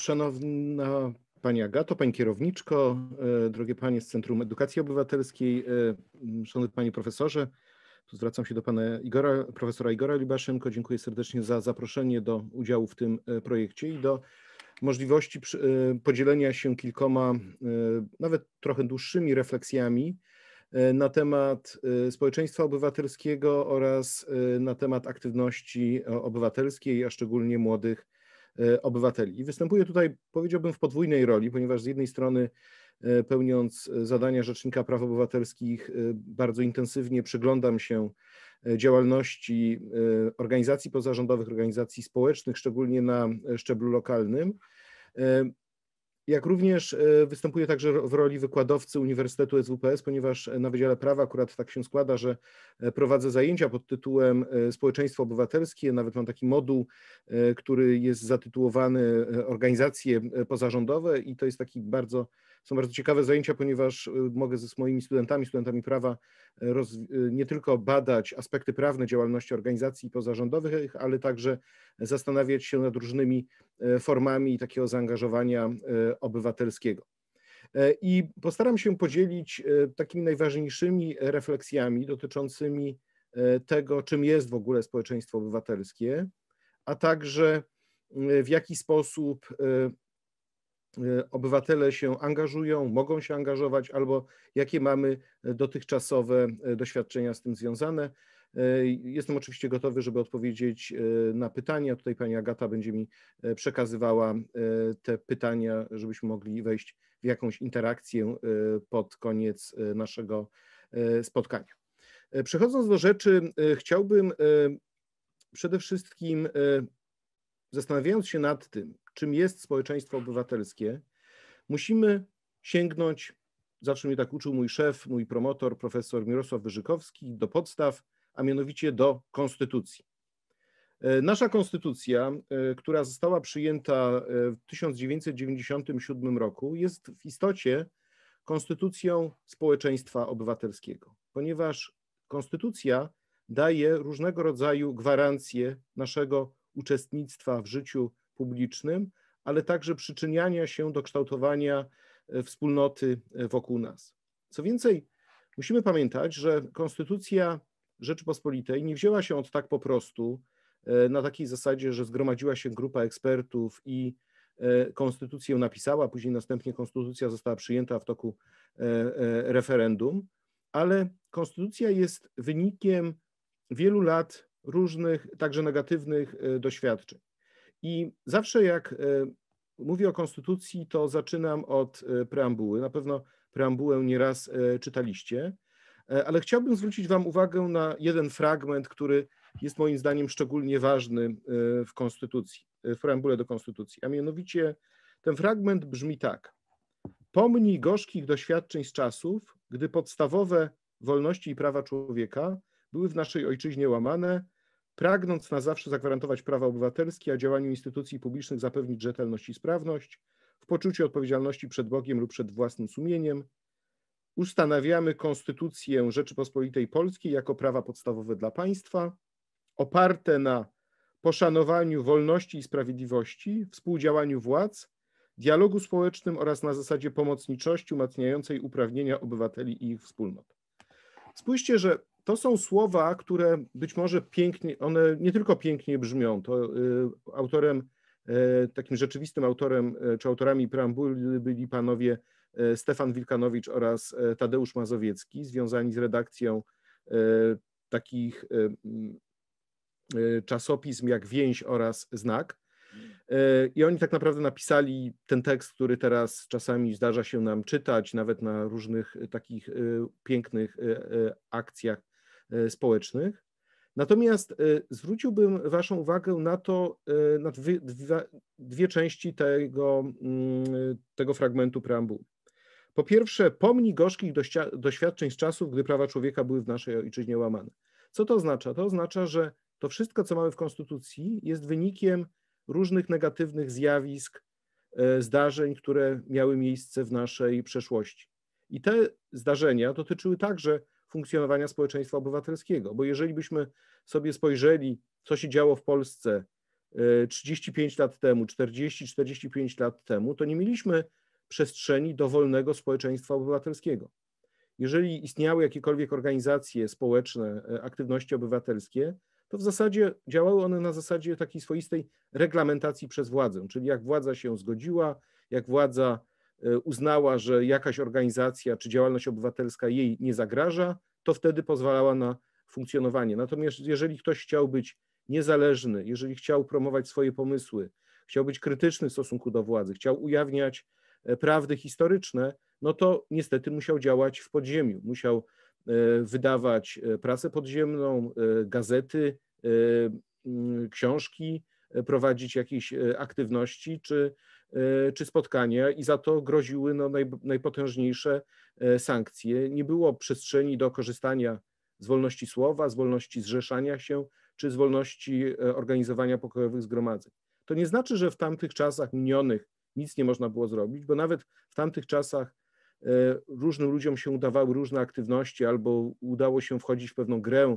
Szanowna Pani Agato, Pani Kierowniczko, e, drogie Panie z Centrum Edukacji Obywatelskiej, e, Szanowny Panie Profesorze, tu zwracam się do Pana Igora, Profesora Igora Libaszenko, dziękuję serdecznie za zaproszenie do udziału w tym e, projekcie i do możliwości podzielenia się kilkoma, nawet trochę dłuższymi refleksjami na temat społeczeństwa obywatelskiego oraz na temat aktywności obywatelskiej, a szczególnie młodych E, obywateli. I występuję tutaj, powiedziałbym, w podwójnej roli, ponieważ z jednej strony e, pełniąc e, zadania Rzecznika Praw Obywatelskich, bardzo intensywnie przyglądam się działalności organizacji pozarządowych, organizacji społecznych, szczególnie na szczeblu lokalnym jak również e, występuje także w roli wykładowcy Uniwersytetu SWPS, ponieważ e, na Wydziale Prawa akurat tak się składa, że e, prowadzę zajęcia pod tytułem Społeczeństwo Obywatelskie, nawet mam taki moduł, który jest zatytułowany Organizacje Pozarządowe i to jest taki bardzo są bardzo ciekawe zajęcia, ponieważ y, mogę z moimi studentami, studentami prawa y, roz, y, nie tylko badać aspekty prawne działalności organizacji pozarządowych, ale także zastanawiać się nad różnymi formami takiego zaangażowania obywatelskiego. E, I postaram się podzielić takimi najważniejszymi refleksjami dotyczącymi tego, czym jest w ogóle społeczeństwo obywatelskie, a także w jaki sposób Y, obywatele się angażują, mogą się angażować, albo jakie mamy y, dotychczasowe y, doświadczenia z tym związane. Jestem oczywiście gotowy, żeby odpowiedzieć na pytania. Tutaj pani Agata będzie mi przekazywała te pytania, żebyśmy mogli wejść w jakąś interakcję pod koniec naszego spotkania. Przechodząc do rzeczy, chciałbym przede wszystkim, zastanawiając się nad tym, czym jest społeczeństwo obywatelskie, musimy sięgnąć, zawsze mnie tak uczył mój szef, mój promotor, profesor Mirosław Wyżykowski, do podstaw, a mianowicie do konstytucji. E, nasza konstytucja, e, która została przyjęta e, w 1997 roku, jest w istocie konstytucją społeczeństwa obywatelskiego, ponieważ konstytucja daje różnego rodzaju gwarancje naszego uczestnictwa w życiu publicznym, ale także przyczyniania się do kształtowania e, wspólnoty e, wokół nas. Co więcej, musimy pamiętać, że Konstytucja Rzeczypospolitej nie wzięła się od tak po prostu, e, na takiej zasadzie, że zgromadziła się grupa ekspertów i konstytucję napisała, później następnie konstytucja została przyjęta w toku referendum, ale konstytucja jest wynikiem wielu lat różnych, także negatywnych doświadczeń. I zawsze jak e, mówię o konstytucji, to zaczynam od e, preambuły. Na pewno preambułę nieraz e, czytaliście, ale chciałbym zwrócić Wam uwagę na jeden fragment, który jest moim zdaniem szczególnie ważny w konstytucji, w preambule do konstytucji, a mianowicie ten fragment brzmi tak. Pomnij gorzkich doświadczeń z czasów, gdy podstawowe wolności i prawa człowieka były w naszej ojczyźnie łamane, pragnąc na zawsze zagwarantować prawa obywatelskie, a działaniu instytucji publicznych zapewnić rzetelność i sprawność, w poczuciu odpowiedzialności przed Bogiem lub przed własnym sumieniem, ustanawiamy Konstytucję Rzeczypospolitej Polskiej jako prawa podstawowe dla państwa, oparte na poszanowaniu wolności i sprawiedliwości, współdziałaniu władz, dialogu społecznym oraz na zasadzie pomocniczości umacniającej uprawnienia obywateli i ich wspólnot. Spójrzcie, że to są słowa, które być może pięknie, one nie tylko pięknie brzmią, to y, autorem, y, takim rzeczywistym autorem, y, czy autorami preambuły byli panowie Stefan Wilkanowicz oraz Tadeusz Mazowiecki, związani z redakcją takich mm, czasopism jak Więź oraz Znak. I oni tak naprawdę napisali ten tekst, który teraz czasami zdarza się nam czytać, nawet na różnych takich pięknych akcjach E, społecznych. Natomiast e, zwróciłbym Waszą uwagę na to, e, na dwie, dwie, dwie części tego, mm, tego fragmentu preambuły. Po pierwsze, pomni gorzkich doświadczeń z czasów, gdy prawa człowieka były w naszej ojczyźnie łamane. Co to oznacza? To oznacza, że to wszystko, co mamy w Konstytucji, jest wynikiem różnych negatywnych zjawisk, zdarzeń, które miały miejsce w naszej przeszłości. I te zdarzenia dotyczyły także funkcjonowania społeczeństwa obywatelskiego. Bo jeżeli byśmy sobie spojrzeli, co się działo w Polsce 35 e, lat temu, 40-45 lat temu, to nie mieliśmy przestrzeni dowolnego społeczeństwa obywatelskiego. Jeżeli istniały jakiekolwiek organizacje społeczne, e, aktywności obywatelskie, to w zasadzie działały one na zasadzie takiej swoistej reglamentacji przez władzę, czyli jak władza się zgodziła, jak władza Y, uznała, że jakaś organizacja czy działalność obywatelska jej nie zagraża, to wtedy pozwalała na funkcjonowanie. Natomiast jeżeli ktoś chciał być niezależny, jeżeli chciał promować swoje pomysły, chciał być krytyczny w stosunku do władzy, chciał ujawniać e, prawdy historyczne, no to niestety musiał działać w podziemiu. Musiał e, wydawać e, prasę podziemną, gazety, książki, prowadzić jakieś aktywności, czy E, czy spotkania i za to groziły no, naj, najpotężniejsze e, sankcje. Nie było przestrzeni do korzystania z wolności słowa, z wolności zrzeszania się czy z wolności e, organizowania pokojowych zgromadzeń. To nie znaczy, że w tamtych czasach minionych nic nie można było zrobić, bo nawet w tamtych czasach różnym ludziom się udawały różne aktywności albo udało się wchodzić w pewną grę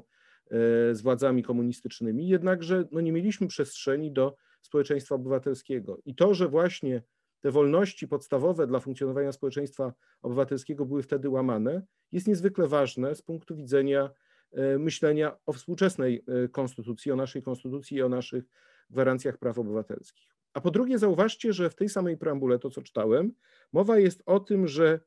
z władzami komunistycznymi, jednakże no, nie mieliśmy przestrzeni do społeczeństwa obywatelskiego. I to, że właśnie te wolności podstawowe dla funkcjonowania społeczeństwa obywatelskiego były wtedy łamane, jest niezwykle ważne z punktu widzenia e, myślenia o współczesnej e, konstytucji, o naszej konstytucji i o naszych gwarancjach praw obywatelskich. A po drugie, zauważcie, że w tej samej preambule, to co czytałem, mowa jest o tym, że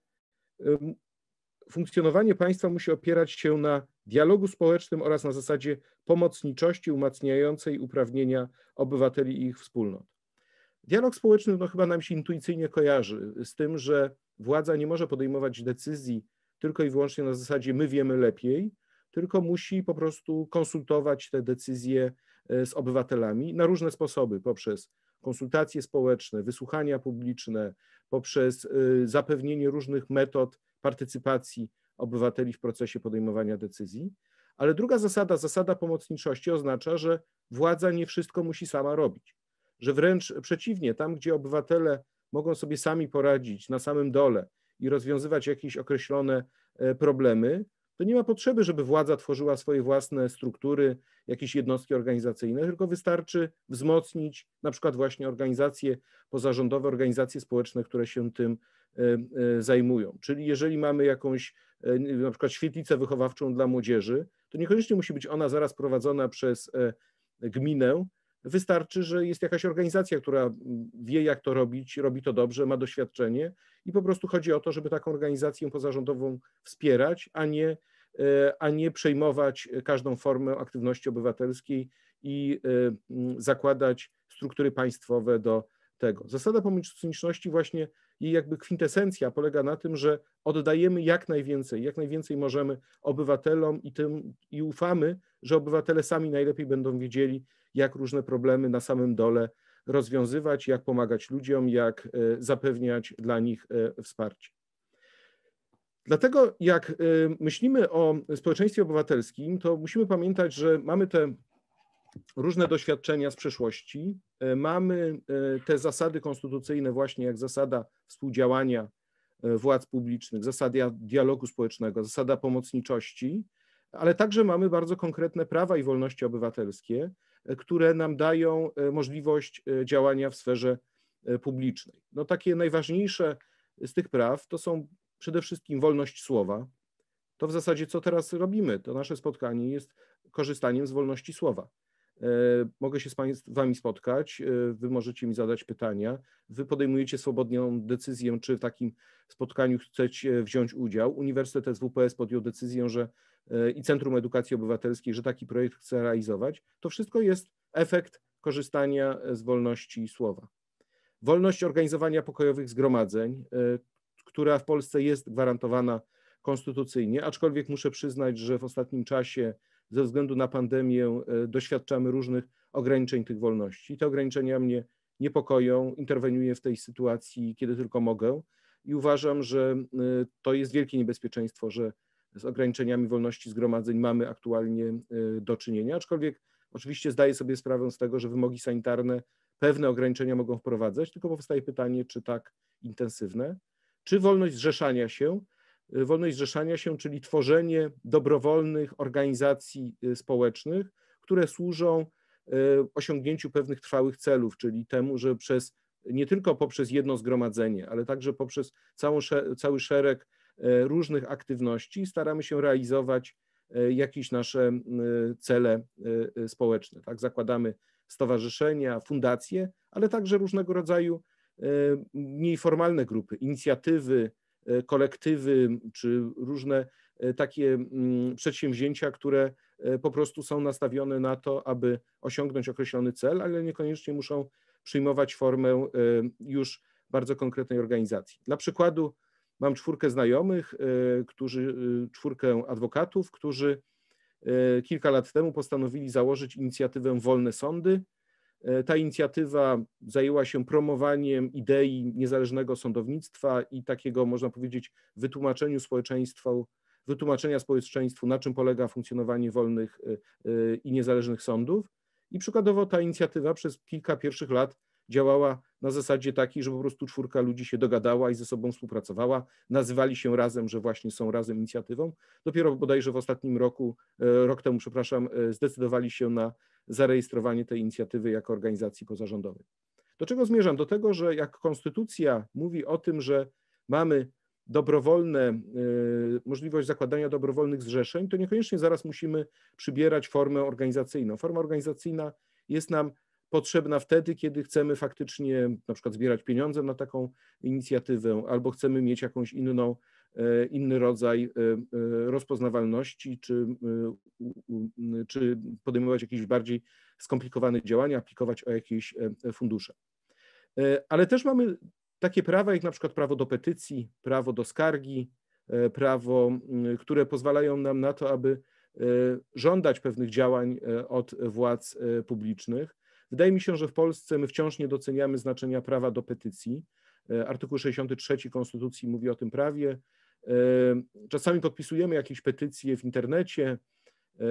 funkcjonowanie państwa musi opierać się na dialogu społecznym oraz na zasadzie pomocniczości umacniającej uprawnienia obywateli i ich wspólnot. Dialog społeczny no, chyba nam się intuicyjnie kojarzy z tym, że władza nie może podejmować decyzji tylko i wyłącznie na zasadzie my wiemy lepiej, tylko musi po prostu konsultować te decyzje e, z obywatelami na różne sposoby poprzez konsultacje społeczne, wysłuchania publiczne, poprzez e, zapewnienie różnych metod partycypacji obywateli w procesie podejmowania decyzji. Ale druga zasada, zasada pomocniczości oznacza, że władza nie wszystko musi sama robić, że wręcz przeciwnie, tam gdzie obywatele mogą sobie sami poradzić na samym dole i rozwiązywać jakieś określone e, problemy, to nie ma potrzeby, żeby władza tworzyła swoje własne struktury, jakieś jednostki organizacyjne, tylko wystarczy wzmocnić na przykład właśnie organizacje pozarządowe, organizacje społeczne, które się tym e, e, zajmują. Czyli jeżeli mamy jakąś e, na przykład świetlicę wychowawczą dla młodzieży, to niekoniecznie musi być ona zaraz prowadzona przez gminę, Wystarczy, że jest jakaś organizacja, która wie, jak to robić, robi to dobrze, ma doświadczenie i po prostu chodzi o to, żeby taką organizację pozarządową wspierać, a nie, e, a nie przejmować każdą formę aktywności obywatelskiej i e, zakładać struktury państwowe do tego. Zasada pomocniczności właśnie jej jakby kwintesencja polega na tym, że oddajemy jak najwięcej, jak najwięcej możemy obywatelom i tym i ufamy, że obywatele sami najlepiej będą wiedzieli, jak różne problemy na samym dole rozwiązywać, jak pomagać ludziom, jak e, zapewniać dla nich e, wsparcie. Dlatego jak e, myślimy o społeczeństwie obywatelskim, to musimy pamiętać, że mamy te różne doświadczenia z przeszłości, mamy te zasady konstytucyjne właśnie jak zasada współdziałania władz publicznych, zasada dialogu społecznego, zasada pomocniczości, ale także mamy bardzo konkretne prawa i wolności obywatelskie, które nam dają e, możliwość e, działania w sferze e, publicznej. No takie najważniejsze z tych praw to są przede wszystkim wolność słowa. To w zasadzie co teraz robimy, to nasze spotkanie jest korzystaniem z wolności słowa. Mogę się z Wami spotkać, Wy możecie mi zadać pytania, Wy podejmujecie swobodną decyzję, czy w takim spotkaniu chcecie wziąć udział. Uniwersytet SWPS podjął decyzję, że Y, i Centrum Edukacji Obywatelskiej, że taki projekt chce realizować, to wszystko jest efekt korzystania y, z wolności słowa. Wolność organizowania pokojowych zgromadzeń, y, która w Polsce jest gwarantowana konstytucyjnie, aczkolwiek muszę przyznać, że w ostatnim czasie ze względu na pandemię doświadczamy różnych ograniczeń tych wolności. Te ograniczenia mnie niepokoją, interweniuję w tej sytuacji, kiedy tylko mogę i uważam, że to jest wielkie niebezpieczeństwo, że z ograniczeniami wolności zgromadzeń mamy aktualnie y, do czynienia, aczkolwiek oczywiście zdaję sobie sprawę z tego, że wymogi sanitarne pewne ograniczenia mogą wprowadzać, tylko powstaje pytanie, czy tak intensywne, czy wolność zrzeszania się, y, wolność zrzeszania się, czyli tworzenie dobrowolnych organizacji y, społecznych, które służą osiągnięciu pewnych trwałych celów, czyli temu, że przez nie tylko poprzez jedno zgromadzenie, ale także poprzez całą, cały szereg E, różnych aktywności staramy się realizować e, jakieś nasze e, cele społeczne. Tak? Zakładamy stowarzyszenia, fundacje, ale także różnego rodzaju mniej formalne grupy, inicjatywy, kolektywy czy różne takie przedsięwzięcia, które po prostu są nastawione na to, aby osiągnąć określony cel, ale niekoniecznie muszą przyjmować formę już bardzo konkretnej organizacji. Dla przykładu, mam czwórkę znajomych, e, którzy, e, czwórkę adwokatów, którzy e, kilka lat temu postanowili założyć inicjatywę Wolne Sądy. Ta inicjatywa zajęła się promowaniem idei niezależnego sądownictwa i takiego, można powiedzieć, wytłumaczeniu społeczeństwu, wytłumaczenia społeczeństwu, na czym polega funkcjonowanie wolnych i niezależnych sądów. I przykładowo ta inicjatywa przez kilka pierwszych lat działała na zasadzie takiej, że po prostu czwórka ludzi się dogadała i ze sobą współpracowała, nazywali się razem, że właśnie są razem inicjatywą. Dopiero bodajże w ostatnim roku, e, rok temu, przepraszam, e, zdecydowali się na zarejestrowanie tej inicjatywy jako organizacji pozarządowej. Do czego zmierzam? Do tego, że jak konstytucja mówi o tym, że mamy dobrowolne, e, możliwość zakładania dobrowolnych zrzeszeń, to niekoniecznie zaraz musimy przybierać formę organizacyjną. Forma organizacyjna jest nam potrzebna wtedy, kiedy chcemy faktycznie na przykład zbierać pieniądze na taką inicjatywę albo chcemy mieć jakąś inną, e, inny rodzaj e, e, rozpoznawalności czy, czy podejmować jakieś bardziej skomplikowane działania, aplikować o jakieś fundusze. Ale też mamy takie prawa, jak na przykład prawo do petycji, prawo do skargi, prawo, które pozwalają nam na to, aby żądać pewnych działań od władz publicznych. Wydaje mi się, że w Polsce my wciąż nie doceniamy znaczenia prawa do petycji. E, artykuł 63 Konstytucji mówi o tym prawie. E, czasami podpisujemy jakieś petycje w internecie, e,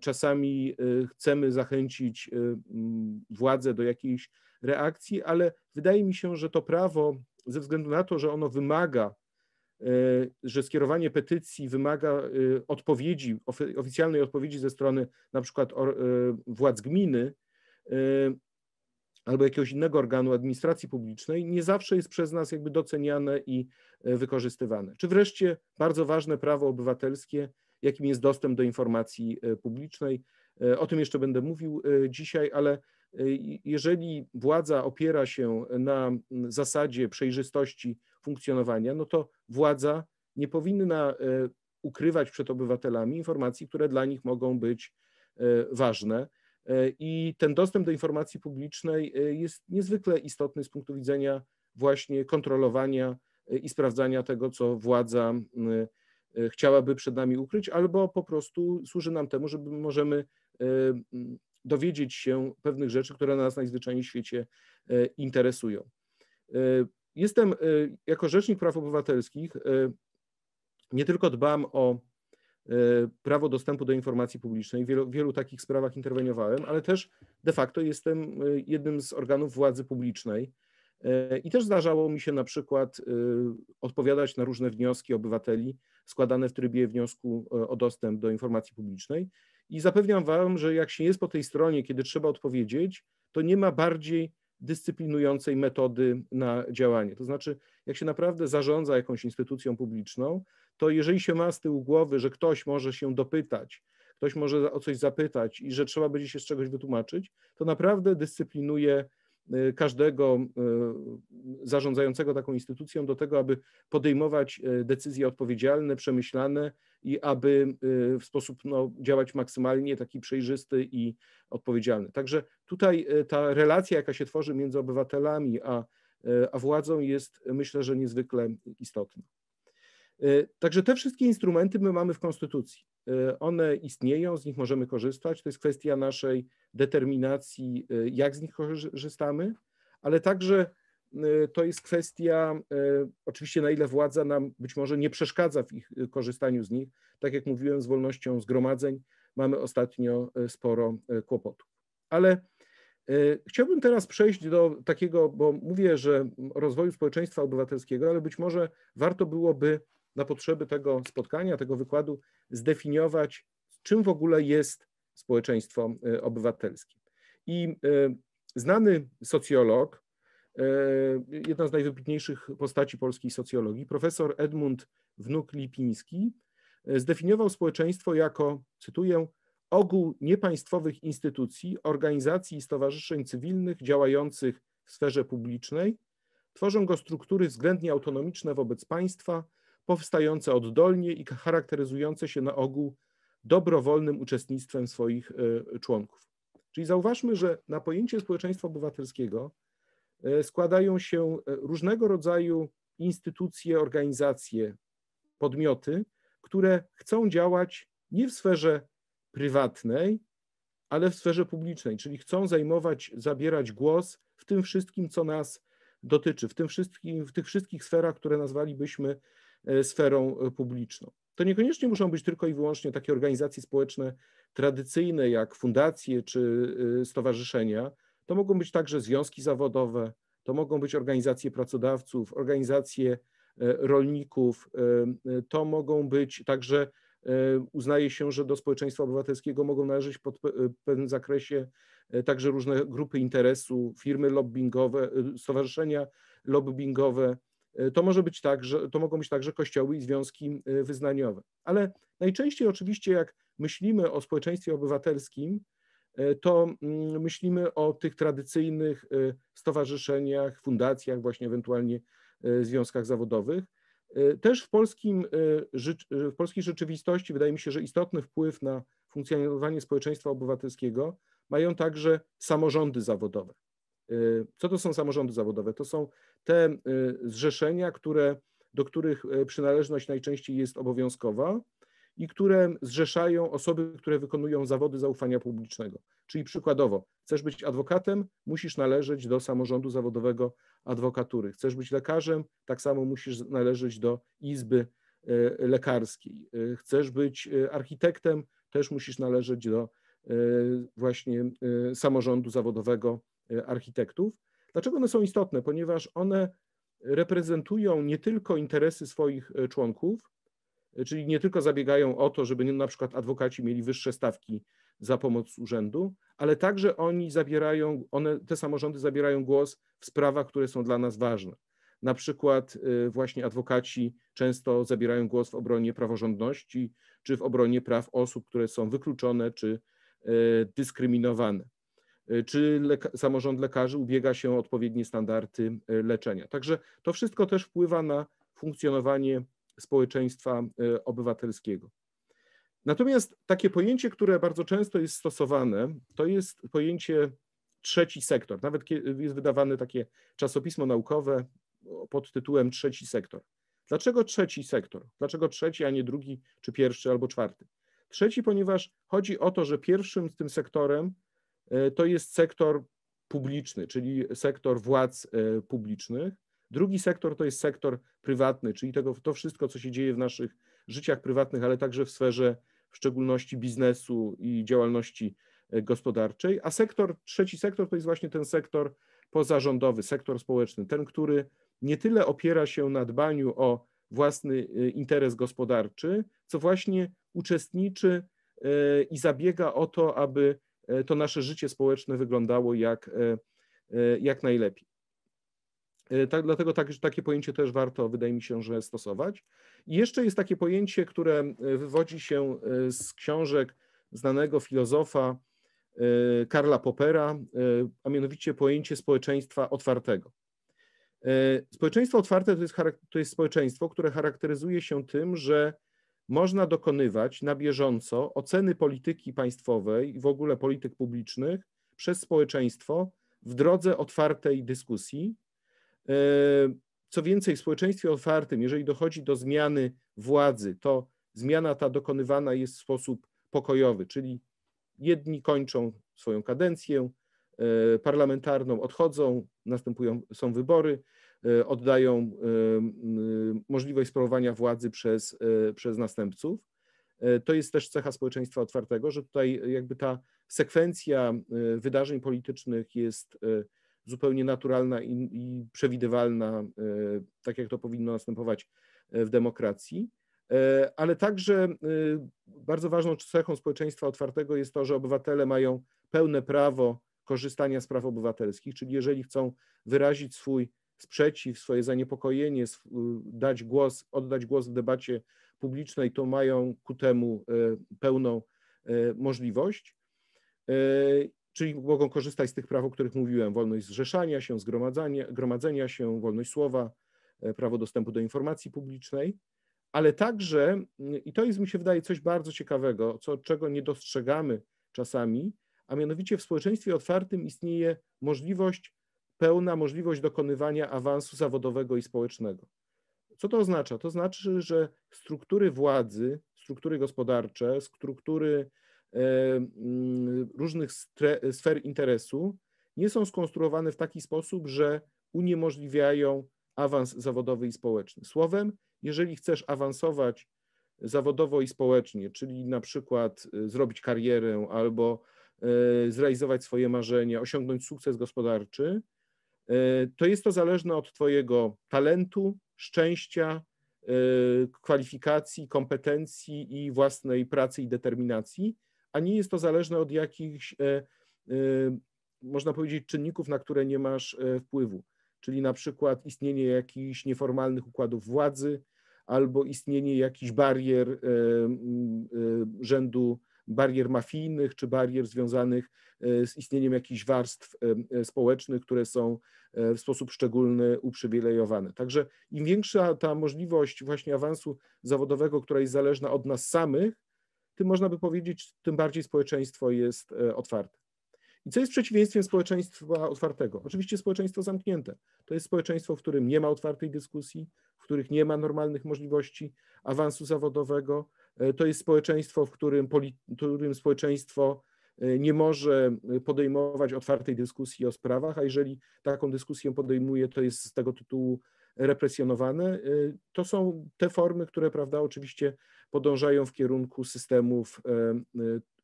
czasami chcemy zachęcić władzę do jakiejś reakcji, ale wydaje mi się, że to prawo, ze względu na to, że ono wymaga, że skierowanie petycji wymaga odpowiedzi, oficjalnej odpowiedzi ze strony na przykład władz gminy, Y, albo jakiegoś innego organu administracji publicznej nie zawsze jest przez nas jakby doceniane i y, wykorzystywane. Czy wreszcie bardzo ważne prawo obywatelskie, jakim jest dostęp do informacji y, publicznej. O tym jeszcze będę mówił dzisiaj, ale jeżeli władza opiera się na mm, zasadzie przejrzystości funkcjonowania, no to władza nie powinna ukrywać przed obywatelami informacji, które dla nich mogą być ważne. E, I ten dostęp do informacji publicznej e, jest niezwykle istotny z punktu widzenia właśnie kontrolowania e, i sprawdzania tego, co władza chciałaby przed nami ukryć, albo po prostu służy nam temu, żeby możemy dowiedzieć się pewnych rzeczy, które nas najzwyczajniej w świecie interesują. Jestem jako Rzecznik Praw Obywatelskich, nie tylko dbam o E, prawo dostępu do informacji publicznej. W wielu, wielu takich sprawach interweniowałem, ale też de facto jestem e, jednym z organów władzy publicznej. E, I też zdarzało mi się na przykład odpowiadać na różne wnioski obywateli składane w trybie wniosku o dostęp do informacji publicznej. I zapewniam Wam, że jak się jest po tej stronie, kiedy trzeba odpowiedzieć, to nie ma bardziej dyscyplinującej metody na działanie. To znaczy, jak się naprawdę zarządza jakąś instytucją publiczną, to jeżeli się ma z tyłu głowy, że ktoś może się dopytać, ktoś może o coś zapytać i że trzeba będzie się z czegoś wytłumaczyć, to naprawdę dyscyplinuje y, każdego y, zarządzającego taką instytucją do tego, aby podejmować y, decyzje odpowiedzialne, przemyślane i aby w sposób no, działać maksymalnie taki przejrzysty i odpowiedzialny. Także tutaj ta relacja, jaka się tworzy między obywatelami a, a władzą jest myślę, że niezwykle istotna. E, także te wszystkie instrumenty my mamy w Konstytucji. E, one istnieją, z nich możemy korzystać. To jest kwestia naszej determinacji, e, jak z nich korzystamy, ale także to jest kwestia, oczywiście na ile władza nam być może nie przeszkadza w ich korzystaniu z nich. Tak jak mówiłem, z wolnością zgromadzeń mamy ostatnio sporo kłopotów. Ale Chciałbym teraz przejść do takiego, bo mówię, że rozwoju społeczeństwa obywatelskiego, ale być może warto byłoby na potrzeby tego spotkania, tego wykładu zdefiniować, czym w ogóle jest społeczeństwo y, obywatelskie. I y, znany socjolog, y, jedna z najwybitniejszych postaci polskiej socjologii, profesor Edmund Wnuk-Lipiński, zdefiniował społeczeństwo jako, cytuję, ogół niepaństwowych instytucji, organizacji i stowarzyszeń cywilnych działających w sferze publicznej. Tworzą go struktury względnie autonomiczne wobec państwa, powstające oddolnie i charakteryzujące się na ogół dobrowolnym uczestnictwem swoich e, członków. Czyli zauważmy, że na pojęcie społeczeństwa obywatelskiego e, składają się e, różnego rodzaju instytucje, organizacje, podmioty, które chcą działać nie w sferze prywatnej, ale w sferze publicznej, czyli chcą zajmować, zabierać głos w tym wszystkim, co nas dotyczy, w, tym wszystkim, w tych wszystkich sferach, które nazwalibyśmy E, sferą e, publiczną. To niekoniecznie muszą być tylko i wyłącznie takie organizacje społeczne tradycyjne, jak fundacje czy e, stowarzyszenia. To mogą być także związki zawodowe, to mogą być organizacje pracodawców, organizacje rolników, to mogą być także uznaje się, że do społeczeństwa obywatelskiego mogą należeć w pewnym zakresie także różne grupy interesu, firmy lobbyingowe, stowarzyszenia lobbyingowe. E, to może być tak, że to mogą być także kościoły i związki e, wyznaniowe. Ale najczęściej oczywiście jak myślimy o społeczeństwie obywatelskim, e, to mm, myślimy o tych tradycyjnych stowarzyszeniach, fundacjach, właśnie ewentualnie związkach zawodowych. Też w, polskim, w polskiej rzeczywistości wydaje mi się, że istotny wpływ na funkcjonowanie społeczeństwa obywatelskiego mają także samorządy zawodowe. Co to są samorządy zawodowe? To są te y, zrzeszenia, które, do których y, przynależność najczęściej jest obowiązkowa i które zrzeszają osoby, które wykonują zawody zaufania publicznego. Czyli przykładowo, chcesz być adwokatem, musisz należeć do samorządu zawodowego adwokatury. Chcesz być lekarzem, tak samo musisz należeć do izby y, lekarskiej. Chcesz być architektem, też musisz należeć do właśnie samorządu zawodowego E, architektów. Dlaczego one są istotne? Ponieważ one reprezentują nie tylko interesy swoich e, członków, e, czyli nie tylko zabiegają o to, żeby na przykład adwokaci mieli wyższe stawki za pomoc urzędu, ale także oni zabierają, one, te samorządy zabierają głos w sprawach, które są dla nas ważne. Na przykład właśnie adwokaci często zabierają głos w obronie praworządności czy w obronie praw osób, które są wykluczone czy dyskryminowane. E, czy leka samorząd lekarzy ubiega się o odpowiednie standardy e, leczenia. Także to wszystko też wpływa na funkcjonowanie społeczeństwa e, obywatelskiego. Natomiast takie pojęcie, które bardzo często jest stosowane, to jest pojęcie trzeci sektor. Nawet jest wydawane takie czasopismo naukowe pod tytułem trzeci sektor. Dlaczego trzeci sektor? Dlaczego trzeci, a nie drugi, czy pierwszy, albo czwarty? Trzeci, ponieważ chodzi o to, że pierwszym tym sektorem E, to jest sektor publiczny, czyli sektor władz e, publicznych. Drugi sektor to jest sektor prywatny, czyli tego, to wszystko, co się dzieje w naszych życiach prywatnych, ale także w sferze w szczególności biznesu i działalności e, gospodarczej. A sektor, trzeci sektor to jest właśnie ten sektor pozarządowy, sektor społeczny, ten, który nie tyle opiera się na dbaniu o własny interes gospodarczy, co właśnie uczestniczy i zabiega o to, aby E, to nasze życie społeczne wyglądało jak, e, e, jak najlepiej. Tak, dlatego tak, takie pojęcie też warto, wydaje mi się, że stosować. I jeszcze jest takie pojęcie, które wywodzi się z książek znanego filozofa Karla Popera, a mianowicie pojęcie społeczeństwa otwartego. Społeczeństwo otwarte to jest, to jest społeczeństwo, które charakteryzuje się tym, że można dokonywać na bieżąco oceny polityki państwowej i w ogóle polityk publicznych przez społeczeństwo w drodze otwartej dyskusji. E, co więcej, w społeczeństwie otwartym, jeżeli dochodzi do zmiany władzy, to zmiana ta dokonywana jest w sposób pokojowy, czyli jedni kończą swoją kadencję e, parlamentarną, odchodzą, następują są wybory, E, oddają e, e, możliwość sprawowania władzy przez, przez następców. To jest też cecha społeczeństwa otwartego, że tutaj jakby ta sekwencja wydarzeń politycznych jest zupełnie naturalna i, i przewidywalna, tak jak to powinno następować w demokracji. Ale także bardzo ważną cechą społeczeństwa otwartego jest to, że obywatele mają pełne prawo korzystania z praw obywatelskich, czyli jeżeli chcą wyrazić swój sprzeciw, swoje zaniepokojenie, y, dać głos, oddać głos w debacie publicznej, to mają ku temu e, pełną e, możliwość. E, czyli mogą korzystać z tych praw, o których mówiłem: wolność zrzeszania się, zgromadzenia gromadzenia się, wolność słowa, prawo dostępu do informacji publicznej, ale także, mm, i to jest mi się wydaje coś bardzo ciekawego, co, czego nie dostrzegamy czasami, a mianowicie w społeczeństwie otwartym istnieje możliwość pełna możliwość dokonywania awansu zawodowego i społecznego. Co to oznacza? To znaczy, że struktury władzy, struktury gospodarcze, struktury e, mm, różnych sfer interesu nie są skonstruowane w taki sposób, że uniemożliwiają awans zawodowy i społeczny. Słowem, jeżeli chcesz awansować zawodowo i społecznie, czyli na przykład e, zrobić karierę albo e, zrealizować swoje marzenia, osiągnąć sukces gospodarczy, E, to jest to zależne od Twojego talentu, szczęścia, e, kwalifikacji, kompetencji i własnej pracy i determinacji, a nie jest to zależne od jakichś, e, można powiedzieć, czynników, na które nie masz wpływu, czyli na przykład istnienie jakichś nieformalnych układów władzy albo istnienie jakichś barier rzędu barier mafijnych czy barier związanych e, z istnieniem jakichś warstw e, e, społecznych, które są w sposób szczególny uprzywilejowane. Także im większa ta możliwość właśnie awansu zawodowego, która jest zależna od nas samych, tym można by powiedzieć, tym bardziej społeczeństwo jest otwarte. I co jest przeciwieństwem społeczeństwa otwartego? Oczywiście społeczeństwo zamknięte. To jest społeczeństwo, w którym nie ma otwartej dyskusji, w których nie ma normalnych możliwości awansu zawodowego, E, to jest społeczeństwo, w którym, którym społeczeństwo e, nie może e, podejmować otwartej dyskusji o sprawach, a jeżeli taką dyskusję podejmuje, to jest z tego tytułu represjonowane. To są te formy, które, prawda, oczywiście podążają w kierunku systemów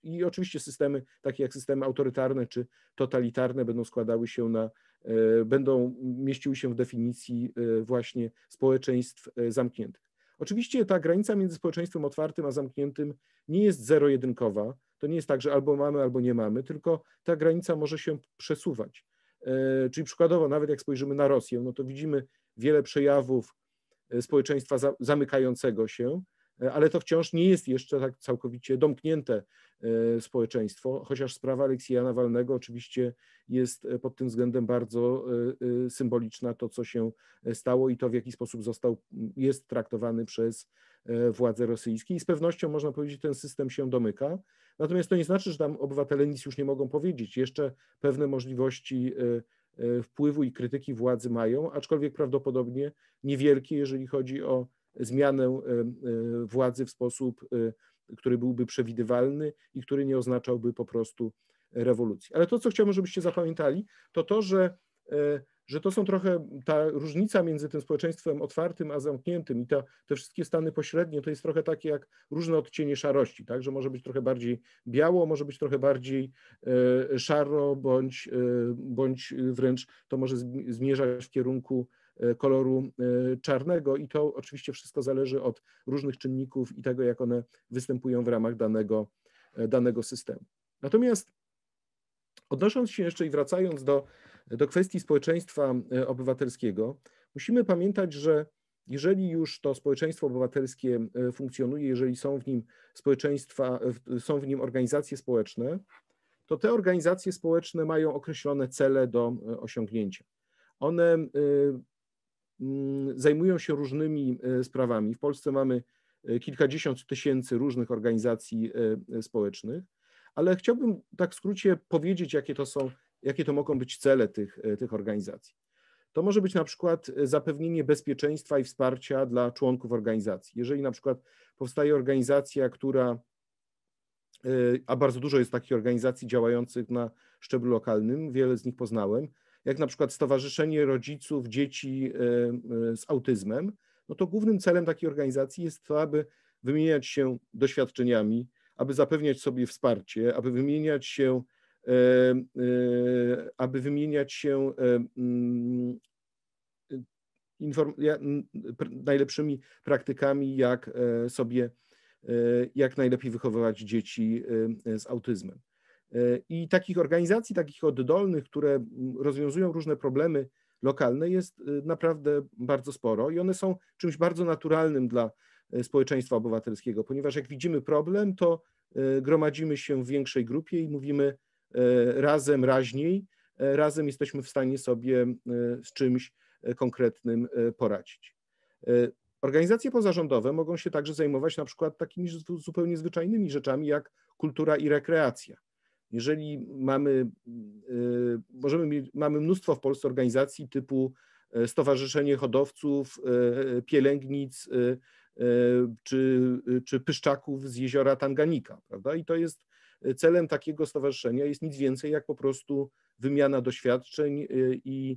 i oczywiście systemy takie jak systemy autorytarne czy totalitarne będą składały się na, będą mieściły się w definicji właśnie społeczeństw zamkniętych. Oczywiście ta granica między społeczeństwem otwartym a zamkniętym nie jest zero-jedynkowa. To nie jest tak, że albo mamy, albo nie mamy, tylko ta granica może się przesuwać. E, czyli przykładowo, nawet jak spojrzymy na Rosję, no to widzimy wiele przejawów e, społeczeństwa zamykającego się, E, ale to wciąż nie jest jeszcze tak całkowicie domknięte e, społeczeństwo, chociaż sprawa Aleksieja Nawalnego oczywiście jest e, pod tym względem bardzo symboliczna, to co się stało i to w jaki sposób został, jest traktowany przez władze rosyjskie i z pewnością można powiedzieć, ten system się domyka. Natomiast to nie znaczy, że tam obywatele nic już nie mogą powiedzieć. Jeszcze pewne możliwości wpływu i krytyki władzy mają, aczkolwiek prawdopodobnie niewielkie, jeżeli chodzi o zmianę e, e, władzy w sposób, e, który byłby przewidywalny i który nie oznaczałby po prostu rewolucji. Ale to, co chciałbym, żebyście zapamiętali, to to, że, że to są trochę ta różnica między tym społeczeństwem otwartym a zamkniętym i ta, te wszystkie stany pośrednie to jest trochę takie jak różne odcienie szarości, tak, że może być trochę bardziej biało, może być trochę bardziej szaro, bądź, bądź wręcz to może zmierzać w kierunku E, koloru e, czarnego i to oczywiście wszystko zależy od różnych czynników i tego, jak one występują w ramach danego, e, danego systemu. Natomiast odnosząc się jeszcze i wracając do, do kwestii społeczeństwa obywatelskiego, musimy pamiętać, że jeżeli już to społeczeństwo obywatelskie funkcjonuje, jeżeli są w nim społeczeństwa, są w nim organizacje społeczne, to te organizacje społeczne mają określone cele do osiągnięcia. One Mm, zajmują się różnymi e, sprawami. W Polsce mamy e, kilkadziesiąt tysięcy różnych organizacji e, społecznych, ale chciałbym tak w skrócie powiedzieć, jakie to są, jakie to mogą być cele tych, tych organizacji. To może być na przykład zapewnienie bezpieczeństwa i wsparcia dla członków organizacji. Jeżeli na przykład powstaje organizacja, która, a bardzo dużo jest takich organizacji działających na szczeblu lokalnym, wiele z nich poznałem, jak na przykład Stowarzyszenie Rodziców Dzieci e, e, z Autyzmem, no to głównym celem takiej organizacji jest to, aby wymieniać się doświadczeniami, aby zapewniać sobie wsparcie, aby wymieniać się, e, aby wymieniać się mm, najlepszymi praktykami, jak sobie, jak najlepiej wychowywać dzieci z autyzmem. E, I takich organizacji, takich oddolnych, które rozwiązują różne problemy lokalne, jest e, naprawdę bardzo sporo i one są czymś bardzo naturalnym dla e, społeczeństwa obywatelskiego, ponieważ jak widzimy problem, to gromadzimy się w większej grupie i mówimy razem raźniej, razem jesteśmy w stanie sobie z czymś konkretnym poradzić. Organizacje pozarządowe mogą się także zajmować na przykład takimi zupełnie zwyczajnymi rzeczami jak kultura i rekreacja. Jeżeli mamy, y, możemy mamy mnóstwo w Polsce organizacji typu y, Stowarzyszenie Hodowców, y, Pielęgnic czy, czy Pyszczaków z jeziora Tanganika, prawda? I to jest celem takiego stowarzyszenia jest nic więcej jak po prostu wymiana doświadczeń i,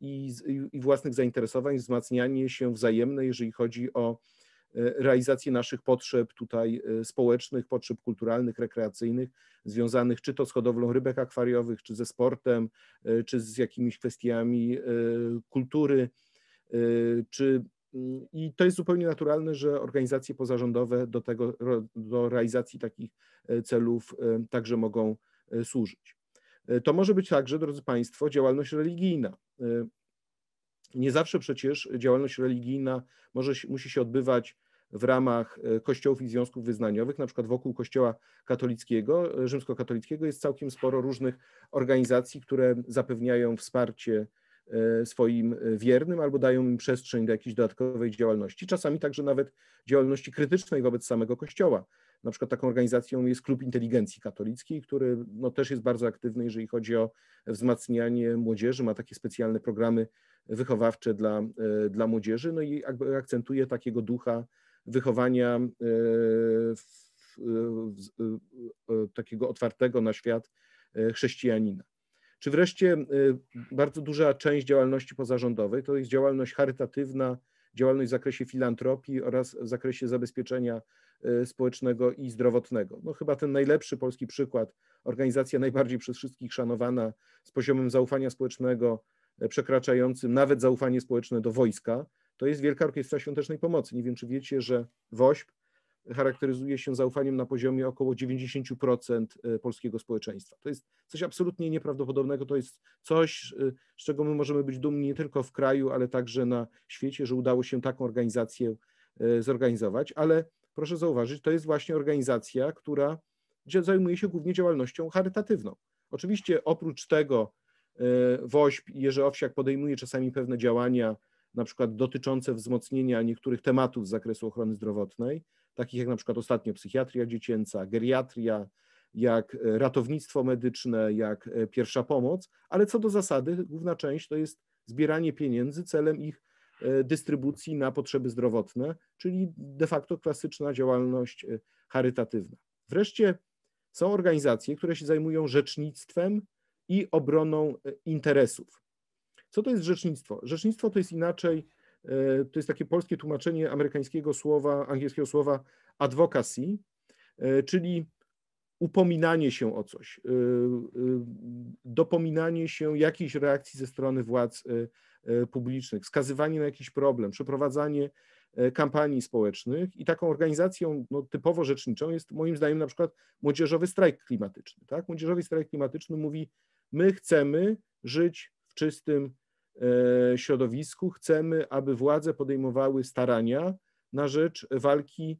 i, i własnych zainteresowań, wzmacnianie się wzajemne, jeżeli chodzi o E, realizację naszych potrzeb tutaj e, społecznych, potrzeb kulturalnych, rekreacyjnych, związanych czy to z hodowlą rybek akwariowych, czy ze sportem, e, czy z jakimiś kwestiami kultury, czy mm, i to jest zupełnie naturalne, że organizacje pozarządowe do, tego, do realizacji takich celów także mogą służyć. To może być także, drodzy Państwo, działalność religijna. Nie zawsze przecież działalność religijna może, musi się odbywać w ramach e, kościołów i związków wyznaniowych, na przykład wokół kościoła katolickiego, e, rzymskokatolickiego jest całkiem sporo różnych organizacji, które zapewniają wsparcie e, swoim wiernym albo dają im przestrzeń do jakiejś dodatkowej działalności, czasami także nawet działalności krytycznej wobec samego kościoła. Na przykład taką organizacją jest Klub Inteligencji Katolickiej, który no, też jest bardzo aktywny, jeżeli chodzi o wzmacnianie młodzieży, ma takie specjalne programy wychowawcze dla, e, dla młodzieży, no i jakby akcentuje takiego ducha wychowania e, w, w, w, e, takiego otwartego na świat chrześcijanina. Czy wreszcie bardzo duża część działalności pozarządowej to jest działalność charytatywna, działalność w zakresie filantropii oraz w zakresie zabezpieczenia społecznego i zdrowotnego. No chyba ten najlepszy polski przykład, organizacja najbardziej przez wszystkich szanowana z poziomem zaufania społecznego, przekraczającym nawet zaufanie społeczne do wojska, to jest Wielka Orkiestra Świątecznej Pomocy. Nie wiem, czy wiecie, że WOŚP charakteryzuje się zaufaniem na poziomie około 90% e, polskiego społeczeństwa. To jest coś absolutnie nieprawdopodobnego, to jest coś, e, z czego my możemy być dumni nie tylko w kraju, ale także na świecie, że udało się taką organizację e, zorganizować, ale proszę zauważyć, to jest właśnie organizacja, która zajmuje się głównie działalnością charytatywną. Oczywiście oprócz tego E, WOŚP. Jerzy Owsiak podejmuje czasami pewne działania, na przykład dotyczące wzmocnienia niektórych tematów z zakresu ochrony zdrowotnej, takich jak na przykład ostatnio psychiatria dziecięca, geriatria, jak e, ratownictwo medyczne, jak e, pierwsza pomoc, ale co do zasady główna część to jest zbieranie pieniędzy celem ich dystrybucji na potrzeby zdrowotne, czyli de facto klasyczna działalność charytatywna. Wreszcie są organizacje, które się zajmują rzecznictwem i obroną e, interesów. Co to jest rzecznictwo? Rzecznictwo to jest inaczej, e, to jest takie polskie tłumaczenie amerykańskiego słowa, angielskiego słowa advocacy, e, czyli upominanie się o coś, dopominanie się jakiejś reakcji ze strony władz publicznych, wskazywanie na jakiś problem, przeprowadzanie kampanii społecznych i taką organizacją no, typowo rzeczniczą jest moim zdaniem na przykład Młodzieżowy Strajk Klimatyczny. Tak? Młodzieżowy Strajk Klimatyczny mówi, My chcemy żyć w czystym e, środowisku, chcemy, aby władze podejmowały starania na rzecz walki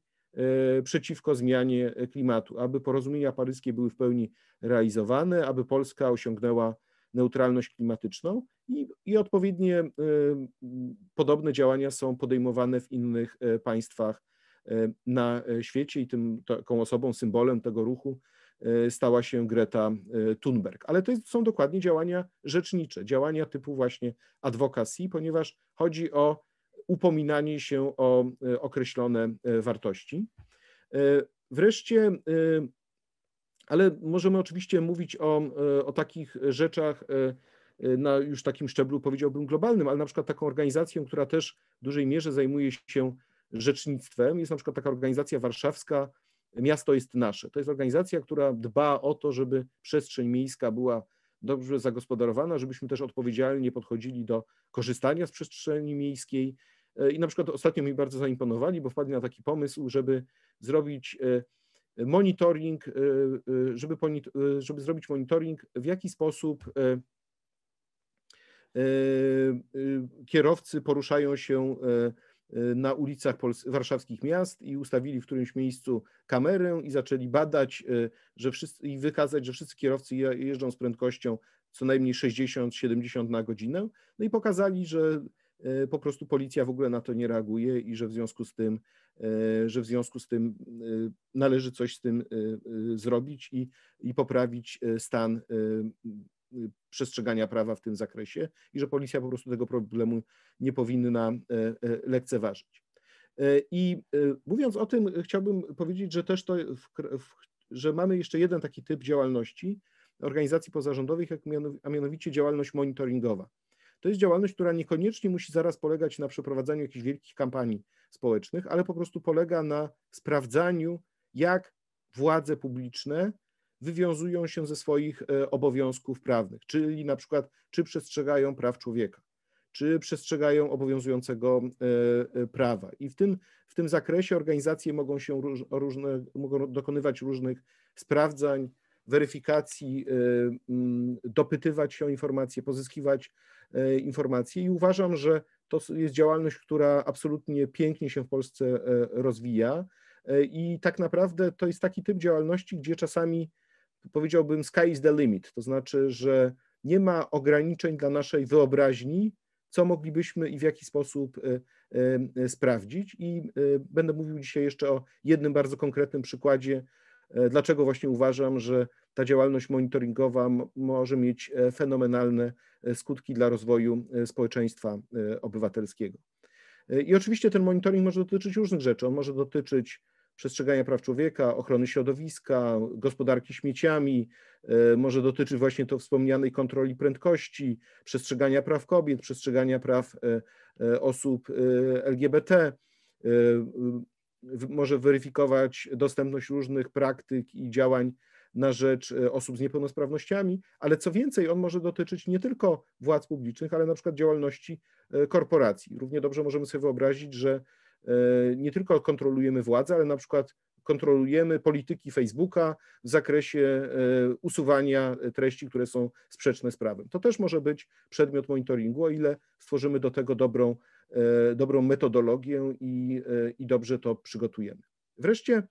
e, przeciwko zmianie klimatu, aby porozumienia paryskie były w pełni realizowane, aby Polska osiągnęła neutralność klimatyczną i, i odpowiednie e, podobne działania są podejmowane w innych państwach na świecie i tym taką osobą, symbolem tego ruchu E, stała się Greta e, Thunberg. Ale to są dokładnie działania rzecznicze, działania typu właśnie adwokacji, ponieważ chodzi o upominanie się o e, określone wartości. Wreszcie, ale możemy oczywiście mówić o, o takich rzeczach na już takim szczeblu, powiedziałbym, globalnym, ale na przykład taką organizacją, która też w dużej mierze zajmuje się rzecznictwem, jest na przykład taka organizacja warszawska Miasto jest nasze. To jest organizacja, która dba o to, żeby przestrzeń miejska była dobrze zagospodarowana, żebyśmy też odpowiedzialnie podchodzili do korzystania z przestrzeni miejskiej. E, I na przykład ostatnio mi bardzo zaimponowali, bo wpadli na taki pomysł, żeby zrobić e, monitoring, e, żeby, żeby zrobić monitoring, w jaki sposób kierowcy poruszają się Y, na ulicach warszawskich miast i ustawili w którymś miejscu kamerę i zaczęli badać y, że wszyscy, i wykazać, że wszyscy kierowcy jeżdżą z prędkością co najmniej 60-70 na godzinę. No i pokazali, że y, po prostu policja w ogóle na to nie reaguje i że w związku z tym, że w związku z tym należy coś z tym zrobić i, i poprawić stan Y, przestrzegania prawa w tym zakresie i że policja po prostu tego problemu nie powinna e, e, lekceważyć. E, I mówiąc o tym, chciałbym powiedzieć, że też to, że mamy jeszcze jeden taki typ działalności organizacji pozarządowych, a mianowicie działalność monitoringowa. To jest działalność, która niekoniecznie musi zaraz polegać na przeprowadzaniu jakichś wielkich kampanii społecznych, ale po prostu polega na sprawdzaniu, jak władze publiczne wywiązują się ze swoich e, obowiązków prawnych, czyli na przykład czy przestrzegają praw człowieka, czy przestrzegają obowiązującego e, e, prawa. I w tym, w tym zakresie organizacje mogą się różne, mogą dokonywać różnych sprawdzań, weryfikacji, mm, dopytywać się o informacje, pozyskiwać informacje i uważam, że to jest działalność, która absolutnie pięknie się w Polsce rozwija. I tak naprawdę to jest taki typ działalności, gdzie czasami powiedziałbym sky is the limit, to znaczy, że nie ma ograniczeń dla naszej wyobraźni, co moglibyśmy i w jaki sposób e, e, sprawdzić. I e, będę mówił dzisiaj jeszcze o jednym bardzo konkretnym przykładzie, dlaczego właśnie uważam, że ta działalność monitoringowa może mieć fenomenalne skutki dla rozwoju społeczeństwa obywatelskiego. I oczywiście ten monitoring może dotyczyć różnych rzeczy. On może dotyczyć przestrzegania praw człowieka, ochrony środowiska, gospodarki śmieciami, e, może dotyczy właśnie to wspomnianej kontroli prędkości, przestrzegania praw kobiet, przestrzegania praw e, e, osób LGBT, może weryfikować dostępność różnych praktyk i działań na rzecz osób z niepełnosprawnościami, ale co więcej, on może dotyczyć nie tylko władz publicznych, ale na przykład działalności korporacji. Równie dobrze możemy sobie wyobrazić, że E, nie tylko kontrolujemy władzę, ale na przykład kontrolujemy polityki Facebooka w zakresie e, usuwania treści, które są sprzeczne z prawem. To też może być przedmiot monitoringu, o ile stworzymy do tego dobrą, e, dobrą metodologię i, i dobrze to przygotujemy. Wreszcie,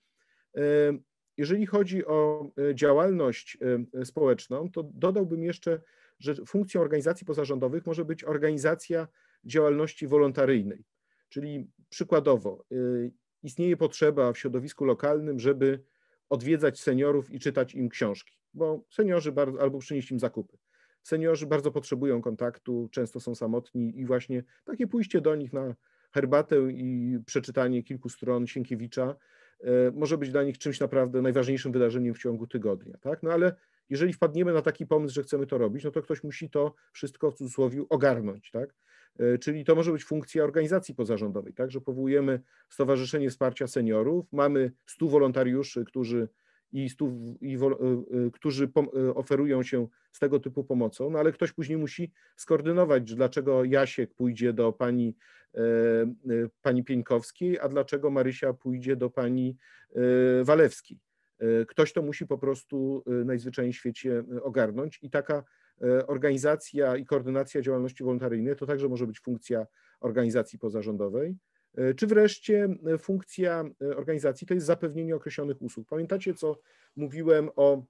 jeżeli chodzi o działalność społeczną, to dodałbym jeszcze, że funkcją organizacji pozarządowych może być organizacja działalności wolontaryjnej. Czyli przykładowo y, istnieje potrzeba w środowisku lokalnym, żeby odwiedzać seniorów i czytać im książki, bo seniorzy bardzo, albo przynieść im zakupy. Seniorzy bardzo potrzebują kontaktu, często są samotni i właśnie takie pójście do nich na herbatę i przeczytanie kilku stron Sienkiewicza y, może być dla nich czymś naprawdę najważniejszym wydarzeniem w ciągu tygodnia, tak? No ale jeżeli wpadniemy na taki pomysł, że chcemy to robić, no to ktoś musi to wszystko w cudzysłowie ogarnąć, tak? E, czyli to może być funkcja organizacji pozarządowej, tak, że powołujemy Stowarzyszenie Wsparcia Seniorów, mamy 100 wolontariuszy, którzy i, stu, i e, e, którzy oferują się z tego typu pomocą, no ale ktoś później musi skoordynować, dlaczego Jasiek pójdzie do pani, pani Pieńkowskiej, a dlaczego Marysia pójdzie do pani Walewskiej. ktoś to musi po prostu najzwyczajniej w świecie ogarnąć i taka E, organizacja i koordynacja działalności wolontaryjnej to także może być funkcja organizacji pozarządowej. E, czy wreszcie e, funkcja organizacji to jest zapewnienie określonych usług. Pamiętacie, co mówiłem o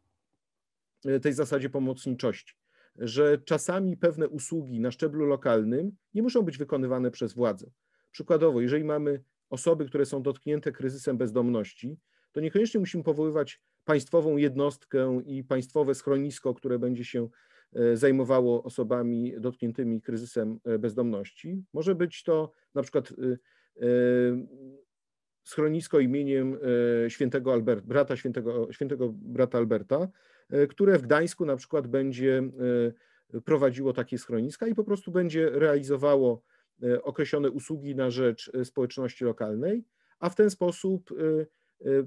tej zasadzie pomocniczości, że czasami pewne usługi na szczeblu lokalnym nie muszą być wykonywane przez władzę. Przykładowo, jeżeli mamy osoby, które są dotknięte kryzysem bezdomności, to niekoniecznie musimy powoływać państwową jednostkę i państwowe schronisko, które będzie się E, zajmowało osobami dotkniętymi kryzysem e, bezdomności. Może być to na przykład e, schronisko imieniem świętego Albert, brata świętego, świętego brata Alberta, które w Gdańsku na przykład będzie prowadziło takie schroniska i po prostu będzie realizowało określone usługi na rzecz społeczności lokalnej, a w ten sposób,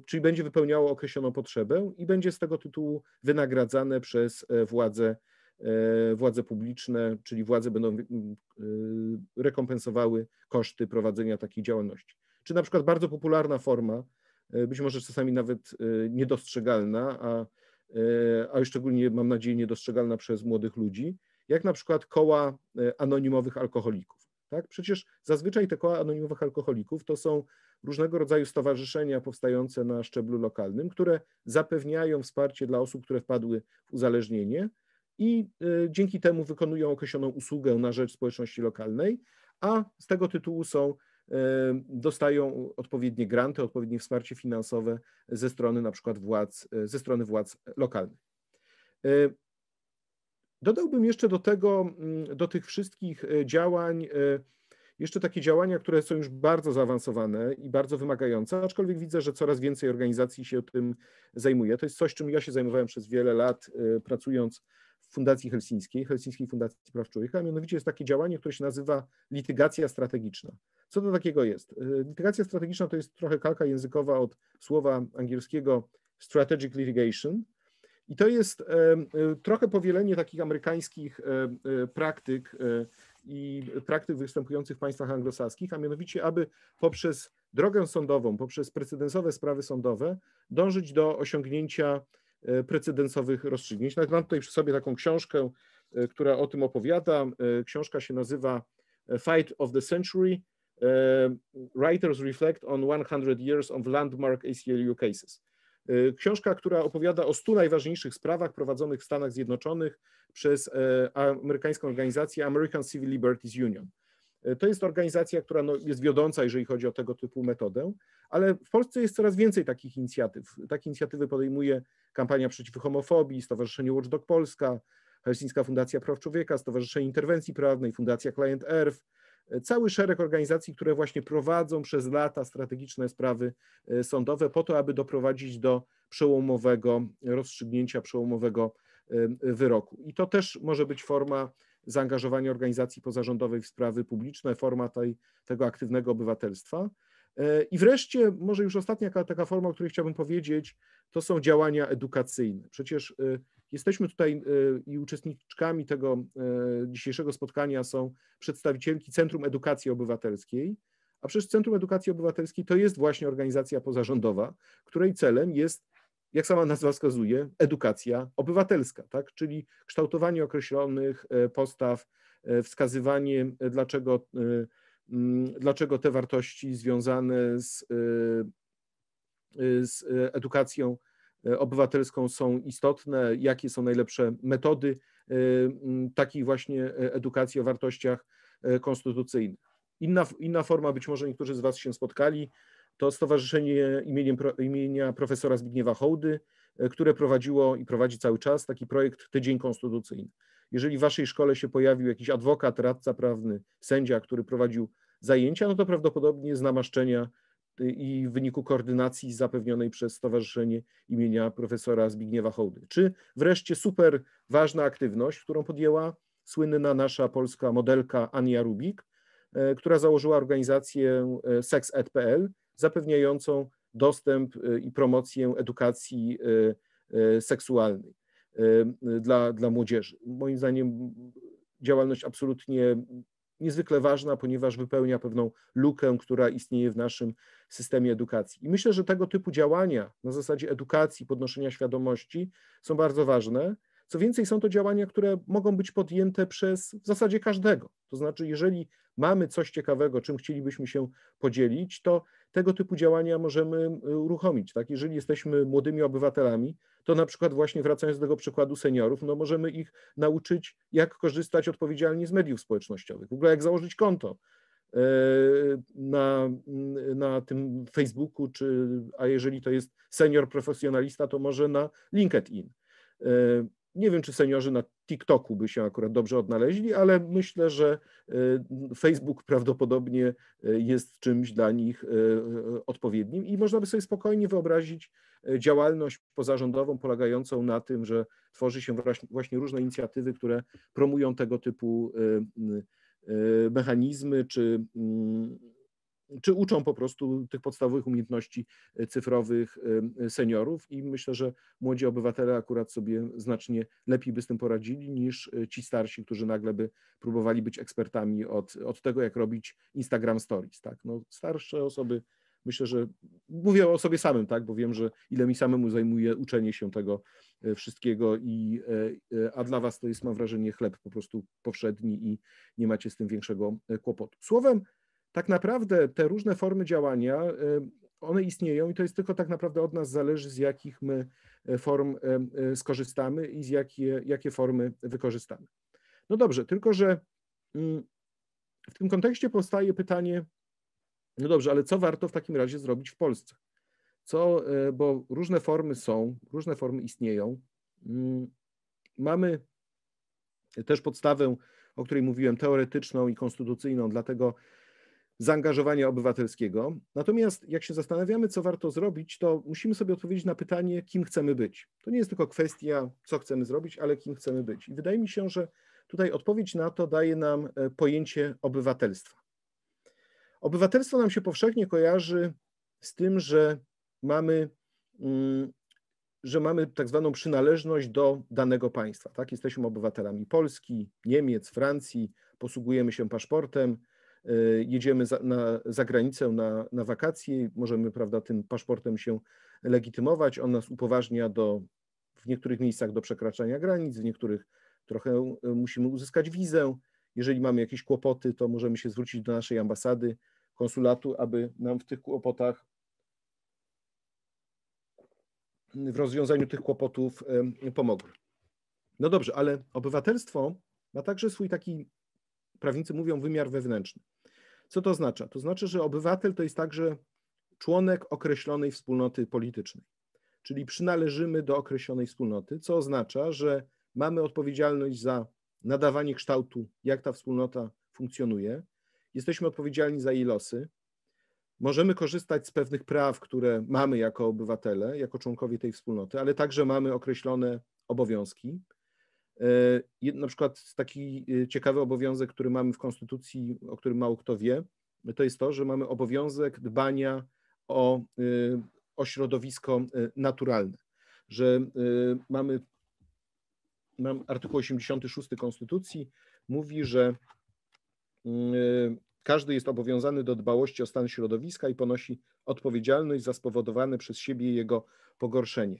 czyli będzie wypełniało określoną potrzebę i będzie z tego tytułu wynagradzane przez władze E, władze publiczne, czyli władze będą e, rekompensowały koszty prowadzenia takiej działalności. Czy na przykład bardzo popularna forma, e, być może czasami nawet niedostrzegalna, a, a już szczególnie mam nadzieję niedostrzegalna przez młodych ludzi, jak na przykład koła anonimowych alkoholików. Tak? Przecież zazwyczaj te koła anonimowych alkoholików to są różnego rodzaju stowarzyszenia powstające na szczeblu lokalnym, które zapewniają wsparcie dla osób, które wpadły w uzależnienie, i e, dzięki temu wykonują określoną usługę na rzecz społeczności lokalnej, a z tego tytułu są e, dostają odpowiednie granty, odpowiednie wsparcie finansowe ze strony na przykład władz, e, ze strony władz lokalnych. Dodałbym jeszcze do tego, mm, do tych wszystkich działań, jeszcze takie działania, które są już bardzo zaawansowane i bardzo wymagające, aczkolwiek widzę, że coraz więcej organizacji się tym zajmuje. To jest coś, czym ja się zajmowałem przez wiele lat, pracując Fundacji Helsińskiej, Helsińskiej Fundacji Praw Człowieka, a mianowicie jest takie działanie, które się nazywa litygacja strategiczna. Co to takiego jest? Y, litygacja strategiczna to jest trochę kalka językowa od słowa angielskiego strategic litigation, i to jest y, trochę powielenie takich amerykańskich y, praktyk i praktyk występujących w państwach anglosaskich, a mianowicie, aby poprzez drogę sądową, poprzez precedensowe sprawy sądowe dążyć do osiągnięcia E, precedensowych rozstrzygnięć. Nawet mam tutaj przy sobie taką książkę, e, która o tym opowiada. E, książka się nazywa Fight of the Century. Writers Reflect on 100 Years of Landmark ACLU Cases. Książka, która opowiada o 100 najważniejszych sprawach prowadzonych w Stanach Zjednoczonych przez amerykańską organizację American Civil Liberties Union. To jest organizacja, która no, jest wiodąca, jeżeli chodzi o tego typu metodę, ale w Polsce jest coraz więcej takich inicjatyw. Takie inicjatywy podejmuje Kampania Przeciw Homofobii, Stowarzyszenie Watchdog Polska, Helsińska Fundacja Praw Człowieka, Stowarzyszenie Interwencji Prawnej, Fundacja Client Earth, e, cały szereg organizacji, które właśnie prowadzą przez lata strategiczne sprawy e, sądowe po to, aby doprowadzić do przełomowego rozstrzygnięcia, przełomowego e, wyroku. I to też może być forma zaangażowania organizacji pozarządowej w sprawy publiczne, forma tej, tego aktywnego obywatelstwa. E, I wreszcie, może już ostatnia taka forma, o której chciałbym powiedzieć, to są działania edukacyjne. Przecież e, jesteśmy tutaj e, i uczestniczkami tego dzisiejszego spotkania są przedstawicielki Centrum Edukacji Obywatelskiej, a przecież Centrum Edukacji Obywatelskiej to jest właśnie organizacja pozarządowa, której celem jest, jak sama nazwa wskazuje, edukacja obywatelska, tak? czyli kształtowanie określonych postaw, wskazywanie, dlaczego Mm, dlaczego te wartości związane z, y, y, z edukacją y, obywatelską są istotne, jakie są najlepsze metody mm, takiej właśnie edukacji o wartościach konstytucyjnych. Inna, inna forma, być może niektórzy z Was się spotkali, to Stowarzyszenie imieniem, imienia profesora Zbigniewa Hołdy, które prowadziło i prowadzi cały czas taki projekt Tydzień Konstytucyjny jeżeli w waszej szkole się pojawił jakiś adwokat, radca prawny, sędzia, który prowadził zajęcia, no to prawdopodobnie z namaszczenia y, i w wyniku koordynacji zapewnionej przez Stowarzyszenie imienia profesora Zbigniewa Hołdy. Czy wreszcie super ważna aktywność, którą podjęła słynna nasza polska modelka Ania Rubik, e, która założyła organizację e, SexPL, zapewniającą dostęp y, i promocję edukacji e, seksualnej. Y, dla, dla młodzieży. Moim zdaniem działalność absolutnie niezwykle ważna, ponieważ wypełnia pewną lukę, która istnieje w naszym systemie edukacji. I myślę, że tego typu działania na zasadzie edukacji, podnoszenia świadomości są bardzo ważne. Co więcej, są to działania, które mogą być podjęte przez w zasadzie każdego. To znaczy, jeżeli mamy coś ciekawego, czym chcielibyśmy się podzielić, to tego typu działania możemy e, uruchomić. Tak? Jeżeli jesteśmy młodymi obywatelami, to na przykład właśnie wracając do tego przykładu seniorów, no możemy ich nauczyć, jak korzystać odpowiedzialnie z mediów społecznościowych, w ogóle jak założyć konto e, na, na tym Facebooku, czy, a jeżeli to jest senior profesjonalista, to może na LinkedIn. E, nie wiem, czy seniorzy na TikToku by się akurat dobrze odnaleźli, ale myślę, że e, Facebook prawdopodobnie e, jest czymś dla nich e, odpowiednim i można by sobie spokojnie wyobrazić działalność pozarządową polegającą na tym, że tworzy się właśnie różne inicjatywy, które promują tego typu mechanizmy czy czy uczą po prostu tych podstawowych umiejętności e, cyfrowych e, seniorów i myślę, że młodzi obywatele akurat sobie znacznie lepiej by z tym poradzili niż e, ci starsi, którzy nagle by próbowali być ekspertami od, od tego, jak robić Instagram Stories. Tak? No, starsze osoby myślę, że mówię o sobie samym, tak, bo wiem, że ile mi samemu zajmuje uczenie się tego wszystkiego i a dla was to jest mam wrażenie chleb po prostu powszedni i nie macie z tym większego kłopotu. Słowem tak naprawdę te różne formy działania, y, one istnieją i to jest tylko tak naprawdę od nas zależy, z jakich my y, form y, skorzystamy i z jakie, jakie formy wykorzystamy. No dobrze, tylko że mm, w tym kontekście powstaje pytanie, no dobrze, ale co warto w takim razie zrobić w Polsce? Co, bo różne formy są, różne formy istnieją. Mm, mamy też podstawę, o której mówiłem, teoretyczną i konstytucyjną, dlatego zaangażowania obywatelskiego. Natomiast jak się zastanawiamy, co warto zrobić, to musimy sobie odpowiedzieć na pytanie, kim chcemy być. To nie jest tylko kwestia, co chcemy zrobić, ale kim chcemy być. I wydaje mi się, że tutaj odpowiedź na to daje nam e, pojęcie obywatelstwa. Obywatelstwo nam się powszechnie kojarzy z tym, że mamy, mm, że mamy tak zwaną przynależność do danego państwa. Tak? Jesteśmy obywatelami Polski, Niemiec, Francji, posługujemy się paszportem, Y, jedziemy za, na, za granicę na, na wakacje, możemy prawda, tym paszportem się legitymować. On nas upoważnia do, w niektórych miejscach do przekraczania granic, w niektórych trochę y, musimy uzyskać wizę. Jeżeli mamy jakieś kłopoty, to możemy się zwrócić do naszej ambasady, konsulatu, aby nam w tych kłopotach, w rozwiązaniu tych kłopotów pomogły. No dobrze, ale obywatelstwo ma także swój taki prawnicy mówią wymiar wewnętrzny. Co to oznacza? To znaczy, że obywatel to jest także członek określonej wspólnoty politycznej, czyli przynależymy do określonej wspólnoty, co oznacza, że mamy odpowiedzialność za nadawanie kształtu, jak ta wspólnota funkcjonuje, jesteśmy odpowiedzialni za jej losy, możemy korzystać z pewnych praw, które mamy jako obywatele, jako członkowie tej wspólnoty, ale także mamy określone obowiązki, E, na przykład taki e, ciekawy obowiązek, który mamy w Konstytucji, o którym mało kto wie, to jest to, że mamy obowiązek dbania o, e, o środowisko naturalne, że mamy mam artykuł 86 Konstytucji mówi, że mm, każdy jest obowiązany do dbałości o stan środowiska i ponosi odpowiedzialność za spowodowane przez siebie jego pogorszenie.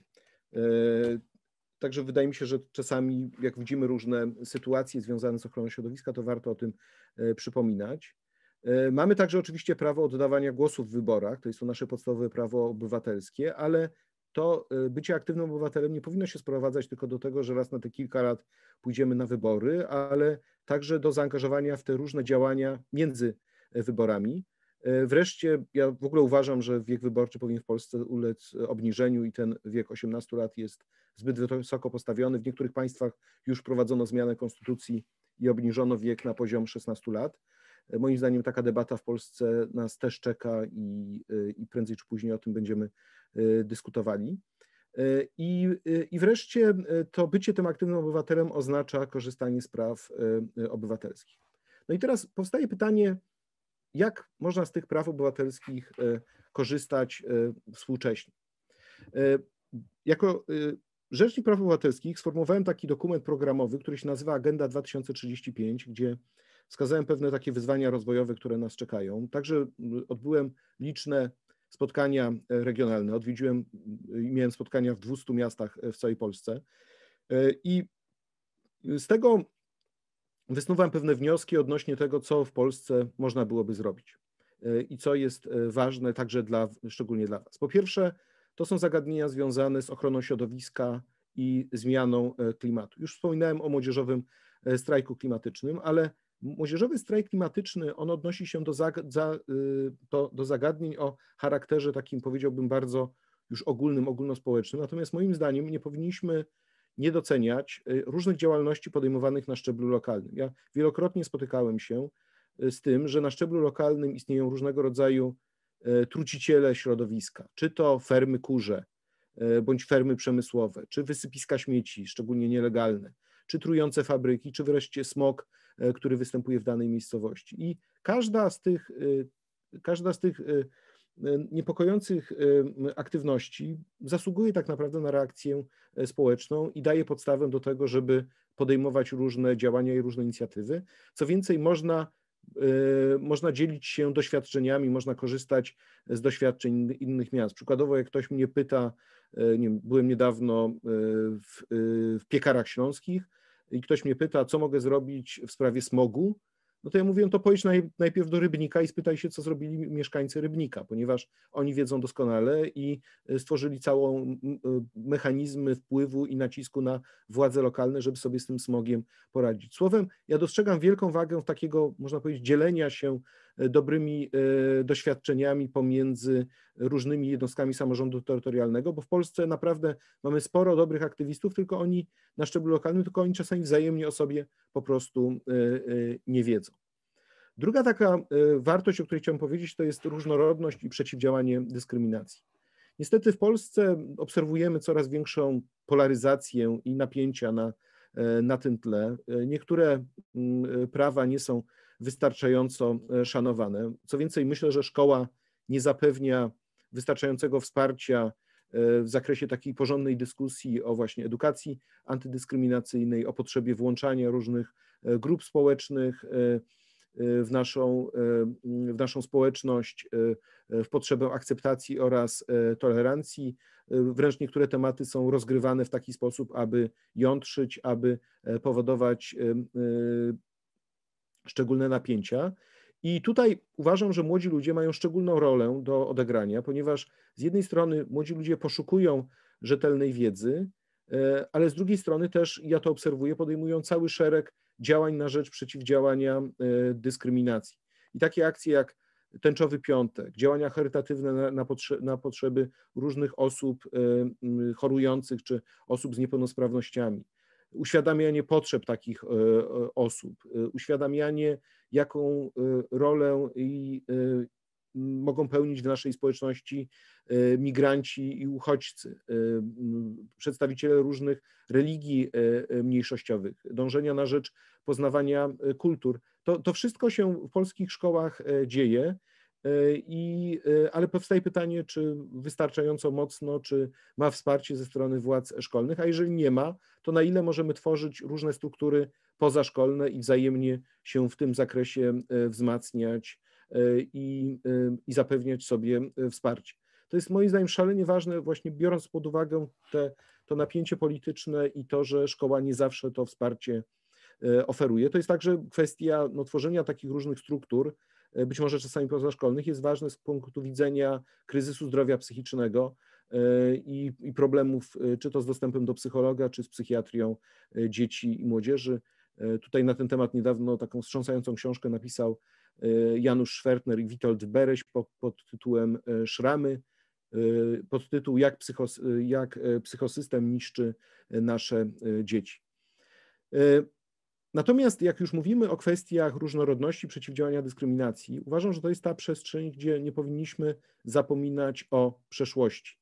Także wydaje mi się, że czasami, jak widzimy różne sytuacje związane z ochroną środowiska, to warto o tym e, przypominać. E, mamy także oczywiście prawo oddawania głosu w wyborach, to jest to nasze podstawowe prawo obywatelskie, ale to e, bycie aktywnym obywatelem nie powinno się sprowadzać tylko do tego, że raz na te kilka lat pójdziemy na wybory, ale także do zaangażowania w te różne działania między wyborami. E, wreszcie ja w ogóle uważam, że wiek wyborczy powinien w Polsce ulec e, obniżeniu i ten wiek 18 lat jest zbyt wysoko postawiony. W niektórych państwach już prowadzono zmianę konstytucji i obniżono wiek na poziom 16 lat. E, moim zdaniem taka debata w Polsce nas też czeka i, i prędzej czy później o tym będziemy dyskutowali. I, I wreszcie to bycie tym aktywnym obywatelem oznacza korzystanie z praw obywatelskich. No i teraz powstaje pytanie, jak można z tych praw obywatelskich e, korzystać e, współcześnie. E, jako Rzecznik Praw Obywatelskich sformułowałem taki dokument programowy, który się nazywa Agenda 2035, gdzie wskazałem pewne takie wyzwania rozwojowe, które nas czekają. Także odbyłem liczne spotkania regionalne, odwiedziłem i miałem spotkania w 200 miastach w całej Polsce. I z tego wysnuwam pewne wnioski odnośnie tego, co w Polsce można byłoby zrobić e, i co jest e, ważne także dla, szczególnie dla Was. Po pierwsze, to są zagadnienia związane z ochroną środowiska i zmianą e, klimatu. Już wspominałem o młodzieżowym strajku klimatycznym, ale młodzieżowy strajk klimatyczny, on odnosi się do, zag za, do, do zagadnień o charakterze takim, powiedziałbym, bardzo już ogólnym, ogólnospołecznym. Natomiast moim zdaniem nie powinniśmy nie doceniać y, różnych działalności podejmowanych na szczeblu lokalnym. Ja wielokrotnie spotykałem się y, z tym, że na szczeblu lokalnym istnieją różnego rodzaju y, truciciele środowiska, czy to fermy kurze, bądź fermy przemysłowe, czy wysypiska śmieci, szczególnie nielegalne, czy trujące fabryki, czy wreszcie smog, który występuje w danej miejscowości. I każda z tych, każda z tych Y, niepokojących y, aktywności zasługuje tak naprawdę na reakcję y, społeczną i daje podstawę do tego, żeby podejmować różne działania i różne inicjatywy. Co więcej, można można dzielić się doświadczeniami, można korzystać z doświadczeń innych miast. Przykładowo, jak ktoś mnie pyta, nie byłem niedawno w, w piekarach śląskich i ktoś mnie pyta, co mogę zrobić w sprawie smogu, no to ja mówiłem, to pojdź naj, najpierw do Rybnika i spytaj się, co zrobili mieszkańcy Rybnika, ponieważ oni wiedzą doskonale i e, stworzyli całą e, mechanizmy wpływu i nacisku na władze lokalne, żeby sobie z tym smogiem poradzić. Słowem, ja dostrzegam wielką wagę takiego, można powiedzieć, dzielenia się E, dobrymi e, doświadczeniami pomiędzy różnymi jednostkami samorządu terytorialnego, bo w Polsce naprawdę mamy sporo dobrych aktywistów, tylko oni na szczeblu lokalnym, tylko oni czasami wzajemnie o sobie po prostu e, nie wiedzą. Druga taka wartość, o której chciałem powiedzieć, to jest różnorodność i przeciwdziałanie dyskryminacji. Niestety w Polsce obserwujemy coraz większą polaryzację i napięcia na, na tym tle. Niektóre mm, prawa nie są wystarczająco e, szanowane. Co więcej, myślę, że szkoła nie zapewnia wystarczającego wsparcia e, w zakresie takiej porządnej dyskusji o właśnie edukacji antydyskryminacyjnej, o potrzebie włączania różnych e, grup społecznych w naszą, w naszą społeczność, w potrzebę akceptacji oraz tolerancji. Wręcz niektóre tematy są rozgrywane w taki sposób, aby jątrzyć, aby powodować szczególne napięcia. I tutaj uważam, że młodzi ludzie mają szczególną rolę do odegrania, ponieważ z jednej strony młodzi ludzie poszukują rzetelnej wiedzy, e, ale z drugiej strony też, ja to obserwuję, podejmują cały szereg działań na rzecz przeciwdziałania e, dyskryminacji. I takie akcje jak Tęczowy Piątek, działania charytatywne na, na, potrze na potrzeby różnych osób e, chorujących czy osób z niepełnosprawnościami, uświadamianie potrzeb takich e, e, osób, e, uświadamianie, jaką rolę i mogą pełnić w naszej społeczności migranci i uchodźcy, przedstawiciele różnych religii mniejszościowych, dążenia na rzecz poznawania kultur. To, to wszystko się w polskich szkołach dzieje. E, I, e, ale powstaje pytanie, czy wystarczająco mocno, czy ma wsparcie ze strony władz szkolnych, a jeżeli nie ma, to na ile możemy tworzyć różne struktury pozaszkolne i wzajemnie się w tym zakresie e, wzmacniać i, i zapewniać sobie wsparcie. To jest moim zdaniem szalenie ważne, właśnie biorąc pod uwagę te, to napięcie polityczne i to, że szkoła nie zawsze to wsparcie oferuje. To jest także kwestia no, tworzenia takich różnych struktur, E, być może czasami pozaszkolnych, jest ważne z punktu widzenia kryzysu zdrowia psychicznego e, i, i problemów, e, czy to z dostępem do psychologa, czy z psychiatrią dzieci i młodzieży. Tutaj na ten temat niedawno taką wstrząsającą książkę napisał Janusz Schwertner i Witold Bereś pod, pod tytułem Szramy, pod tytuł jak, jak psychosystem niszczy nasze dzieci. Natomiast jak już mówimy o kwestiach różnorodności, przeciwdziałania dyskryminacji, uważam, że to jest ta przestrzeń, gdzie nie powinniśmy zapominać o przeszłości.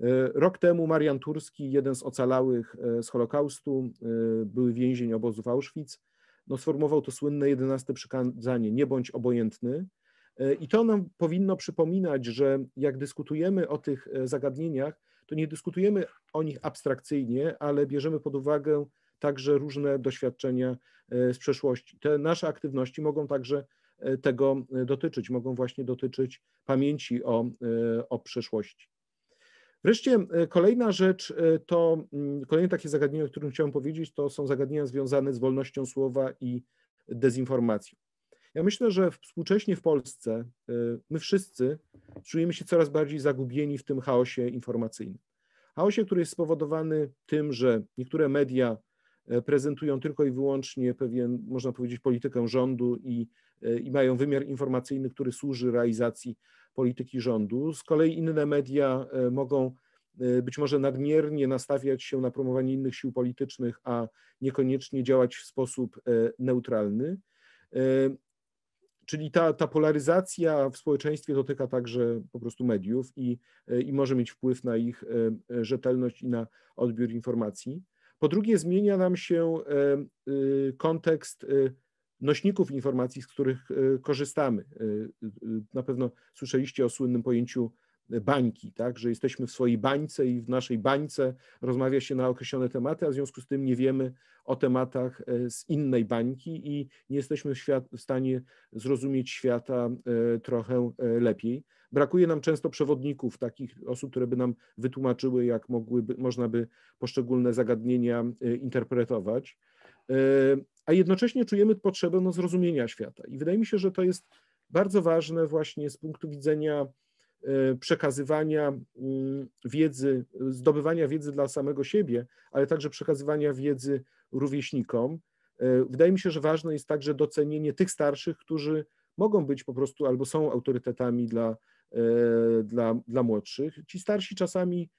E, rok temu Marian Turski, jeden z ocalałych e, z Holokaustu, e, były więzień obozu w Auschwitz, no, sformułował to słynne 11 przykazanie, nie bądź obojętny. I to nam powinno przypominać, że jak dyskutujemy o tych zagadnieniach, to nie dyskutujemy o nich abstrakcyjnie, ale bierzemy pod uwagę także różne doświadczenia e, z przeszłości. Te nasze aktywności mogą także e, tego e, dotyczyć, mogą właśnie dotyczyć pamięci o, o przeszłości. Wreszcie kolejna rzecz to, mm, kolejne takie zagadnienie, o którym chciałem powiedzieć, to są zagadnienia związane z wolnością słowa i dezinformacją. Ja myślę, że współcześnie w Polsce my wszyscy czujemy się coraz bardziej zagubieni w tym chaosie informacyjnym. Chaosie, który jest spowodowany tym, że niektóre media E, prezentują tylko i wyłącznie pewien, można powiedzieć, politykę rządu i, e, i mają wymiar informacyjny, który służy realizacji polityki rządu. Z kolei inne media e, mogą być może nadmiernie nastawiać się na promowanie innych sił politycznych, a niekoniecznie działać w sposób neutralny. Czyli ta, ta polaryzacja w społeczeństwie dotyka także po prostu mediów i, i może mieć wpływ na ich rzetelność i na odbiór informacji. Po drugie, zmienia nam się e, e, kontekst e, nośników informacji, z których korzystamy. Na pewno słyszeliście o słynnym pojęciu bańki, tak, że jesteśmy w swojej bańce i w naszej bańce rozmawia się na określone tematy, a w związku z tym nie wiemy o tematach e, z innej bańki i nie jesteśmy w, świat, w stanie zrozumieć świata e, trochę e, lepiej. Brakuje nam często przewodników, takich osób, które by nam wytłumaczyły, jak mogłyby, można by poszczególne zagadnienia interpretować, a jednocześnie czujemy potrzebę no, zrozumienia świata. I wydaje mi się, że to jest bardzo ważne właśnie z punktu widzenia E, przekazywania mm, wiedzy, zdobywania wiedzy dla samego siebie, ale także przekazywania wiedzy rówieśnikom. E, wydaje mi się, że ważne jest także docenienie tych starszych, którzy mogą być po prostu albo są autorytetami dla, e, dla, dla młodszych. Ci starsi czasami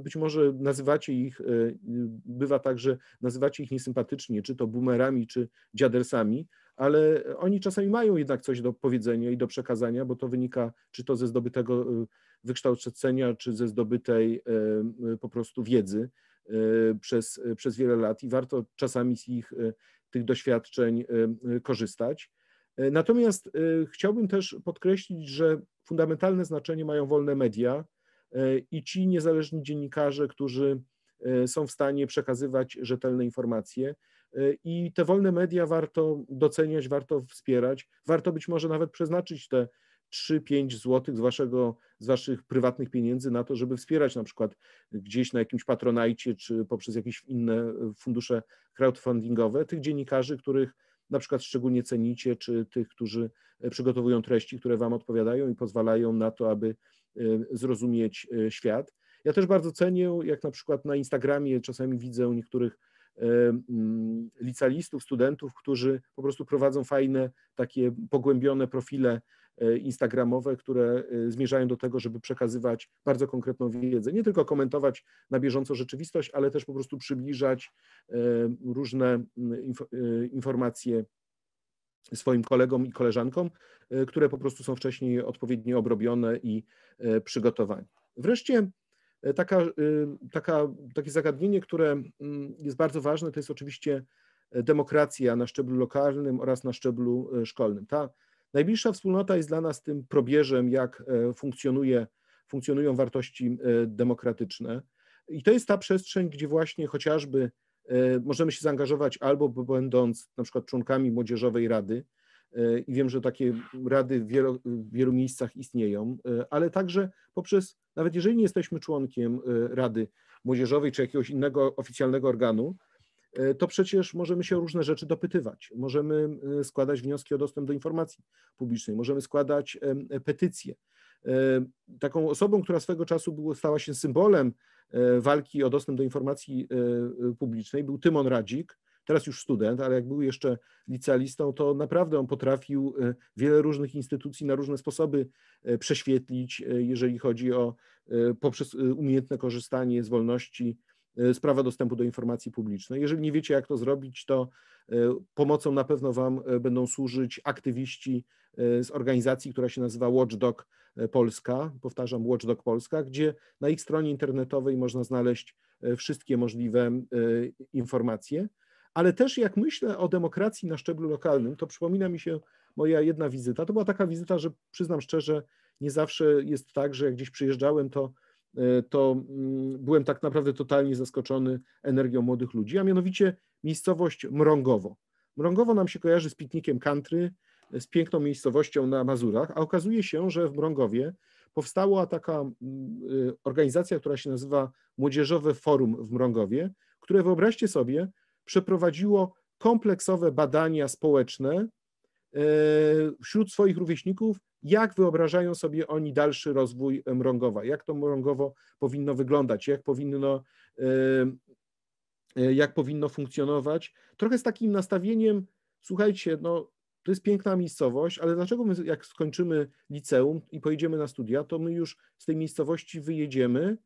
być może nazywacie ich, bywa tak, że nazywacie ich niesympatycznie, czy to boomerami, czy dziadersami, ale oni czasami mają jednak coś do powiedzenia i do przekazania, bo to wynika czy to ze zdobytego y, wykształcenia, czy ze zdobytej y, po prostu wiedzy y, przez, przez wiele lat i warto czasami z ich tych doświadczeń korzystać. E, natomiast chciałbym też podkreślić, że fundamentalne znaczenie mają wolne media e, i ci niezależni dziennikarze, którzy e, są w stanie przekazywać rzetelne informacje. E, I te wolne media warto doceniać, warto wspierać, warto być może nawet przeznaczyć te 3-5 zł z, waszego, z waszych prywatnych pieniędzy na to, żeby wspierać na przykład gdzieś na jakimś patronajcie czy poprzez jakieś inne e, fundusze crowdfundingowe tych dziennikarzy, których na przykład szczególnie cenicie, czy tych, którzy e, przygotowują treści, które wam odpowiadają i pozwalają na to, aby zrozumieć świat. Ja też bardzo cenię, jak na przykład na Instagramie czasami widzę niektórych E, mm, licealistów, studentów, którzy po prostu prowadzą fajne, takie pogłębione profile e, instagramowe, które e, zmierzają do tego, żeby przekazywać bardzo konkretną wiedzę. Nie tylko komentować na bieżąco rzeczywistość, ale też po prostu przybliżać różne mm, informacje swoim kolegom i koleżankom, które po prostu są wcześniej odpowiednio obrobione i przygotowane. Wreszcie E, taka, e, taka, takie zagadnienie, które mm, jest bardzo ważne, to jest oczywiście e, demokracja na szczeblu lokalnym oraz na szczeblu szkolnym. Ta najbliższa wspólnota jest dla nas tym probierzem, jak funkcjonuje, funkcjonują wartości demokratyczne. I to jest ta przestrzeń, gdzie właśnie chociażby możemy się zaangażować albo będąc na przykład członkami Młodzieżowej Rady, E, i wiem, że takie rady w wielu, w wielu miejscach istnieją, e, ale także poprzez, nawet jeżeli nie jesteśmy członkiem e, Rady Młodzieżowej czy jakiegoś innego oficjalnego organu, to przecież możemy się o różne rzeczy dopytywać. Możemy składać wnioski o dostęp do informacji publicznej, możemy składać petycje. Taką osobą, która swego czasu było, stała się symbolem walki o dostęp do informacji publicznej, był Tymon Radzik, teraz już student, ale jak był jeszcze licealistą, to naprawdę on potrafił e, wiele różnych instytucji na różne sposoby e, prześwietlić, e, jeżeli chodzi o poprzez umiejętne korzystanie z wolności prawa dostępu do informacji publicznej. Jeżeli nie wiecie, jak to zrobić, to pomocą na pewno Wam będą służyć aktywiści z organizacji, która się nazywa Watchdog Polska, powtarzam Watchdog Polska, gdzie na ich stronie internetowej można znaleźć wszystkie możliwe informacje ale też jak myślę o demokracji na szczeblu lokalnym, to przypomina mi się moja jedna wizyta. To była taka wizyta, że przyznam szczerze, nie zawsze jest tak, że jak gdzieś przyjeżdżałem, to, e, to mm, byłem tak naprawdę totalnie zaskoczony energią młodych ludzi, a mianowicie miejscowość Mrągowo. Mrągowo nam się kojarzy z piknikiem country, z piękną miejscowością na Mazurach, a okazuje się, że w Mrągowie powstała taka mm, e, organizacja, która się nazywa Młodzieżowe Forum w Mrągowie, które wyobraźcie sobie, przeprowadziło kompleksowe badania społeczne e, wśród swoich rówieśników, jak wyobrażają sobie oni dalszy rozwój mrągowa, jak to mrągowo powinno wyglądać, jak powinno, e, e, jak powinno funkcjonować. Trochę z takim nastawieniem, słuchajcie, no to jest piękna miejscowość, ale dlaczego my, jak skończymy liceum i pojedziemy na studia, to my już z tej miejscowości wyjedziemy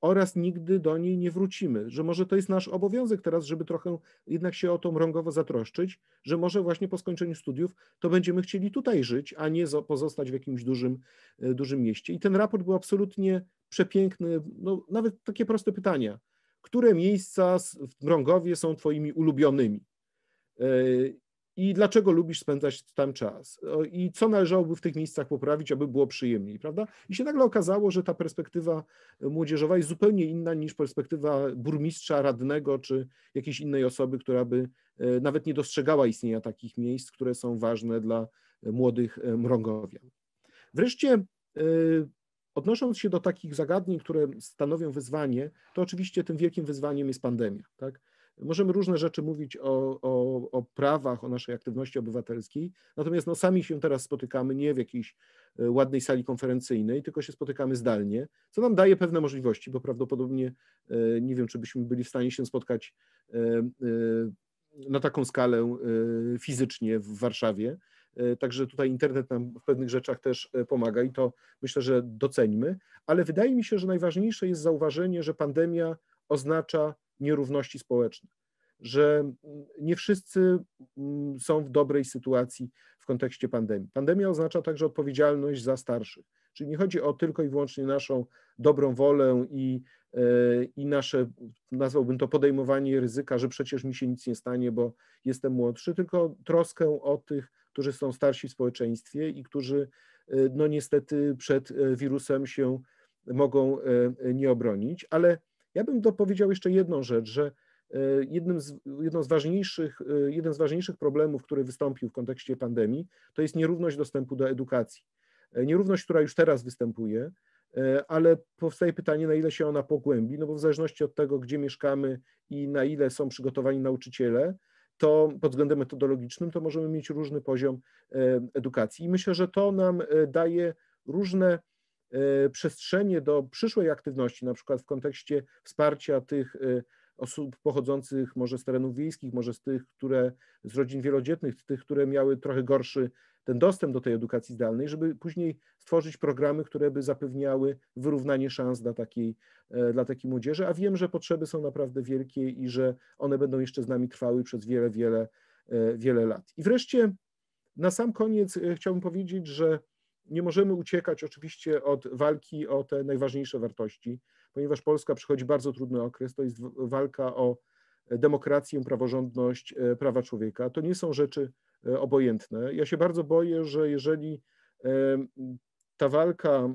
oraz nigdy do niej nie wrócimy, że może to jest nasz obowiązek teraz, żeby trochę jednak się o to mrągowo zatroszczyć, że może właśnie po skończeniu studiów to będziemy chcieli tutaj żyć, a nie pozostać w jakimś dużym, e, dużym mieście. I ten raport był absolutnie przepiękny, no, nawet takie proste pytania. Które miejsca w Mrągowie są twoimi ulubionymi? E, i dlaczego lubisz spędzać tam czas i co należałoby w tych miejscach poprawić, aby było przyjemniej, prawda? I się nagle okazało, że ta perspektywa e, młodzieżowa jest zupełnie inna niż perspektywa burmistrza, radnego czy jakiejś innej osoby, która by e, nawet nie dostrzegała istnienia takich miejsc, które są ważne dla e, młodych mrągowian. Wreszcie Odnosząc się do takich zagadnień, które stanowią wyzwanie, to oczywiście tym wielkim wyzwaniem jest pandemia. Tak? Możemy różne rzeczy mówić o, o, o prawach, o naszej aktywności obywatelskiej, natomiast no, sami się teraz spotykamy nie w jakiejś e, ładnej sali konferencyjnej, tylko się spotykamy zdalnie, co nam daje pewne możliwości, bo prawdopodobnie e, nie wiem, czy byśmy byli w stanie się spotkać e, na taką skalę fizycznie w Warszawie. Także tutaj internet nam w pewnych rzeczach też pomaga i to myślę, że doceńmy. Ale wydaje mi się, że najważniejsze jest zauważenie, że pandemia oznacza nierówności społeczne, że nie wszyscy mm, są w dobrej sytuacji w kontekście pandemii. Pandemia oznacza także odpowiedzialność za starszych, czyli nie chodzi o tylko i wyłącznie naszą dobrą wolę i, e, i nasze, nazwałbym to podejmowanie ryzyka, że przecież mi się nic nie stanie, bo jestem młodszy, tylko troskę o tych, którzy są starsi w społeczeństwie i którzy e, no niestety przed e, wirusem się mogą nie obronić, ale ja bym dopowiedział jeszcze jedną rzecz, że e, jednym z, jedną z ważniejszych, e, jeden z ważniejszych problemów, który wystąpił w kontekście pandemii, to jest nierówność dostępu do edukacji. E, nierówność, która już teraz występuje, ale powstaje pytanie, na ile się ona pogłębi, no bo w zależności od tego, gdzie mieszkamy i na ile są przygotowani nauczyciele, to pod względem metodologicznym, to możemy mieć różny poziom edukacji. I myślę, że to nam daje różne E, przestrzenie do przyszłej aktywności, na przykład w kontekście wsparcia tych e, osób pochodzących może z terenów wiejskich, może z tych, które z rodzin wielodzietnych, tych, które miały trochę gorszy ten dostęp do tej edukacji zdalnej, żeby później stworzyć programy, które by zapewniały wyrównanie szans dla takiej, e, dla takiej młodzieży, a wiem, że potrzeby są naprawdę wielkie i że one będą jeszcze z nami trwały przez wiele, wiele, wiele lat. I wreszcie na sam koniec chciałbym powiedzieć, że nie możemy uciekać oczywiście od walki o te najważniejsze wartości, ponieważ Polska przechodzi bardzo trudny okres. To jest walka o demokrację, praworządność, e, prawa człowieka. To nie są rzeczy e, obojętne. Ja się bardzo boję, że jeżeli ta walka, e,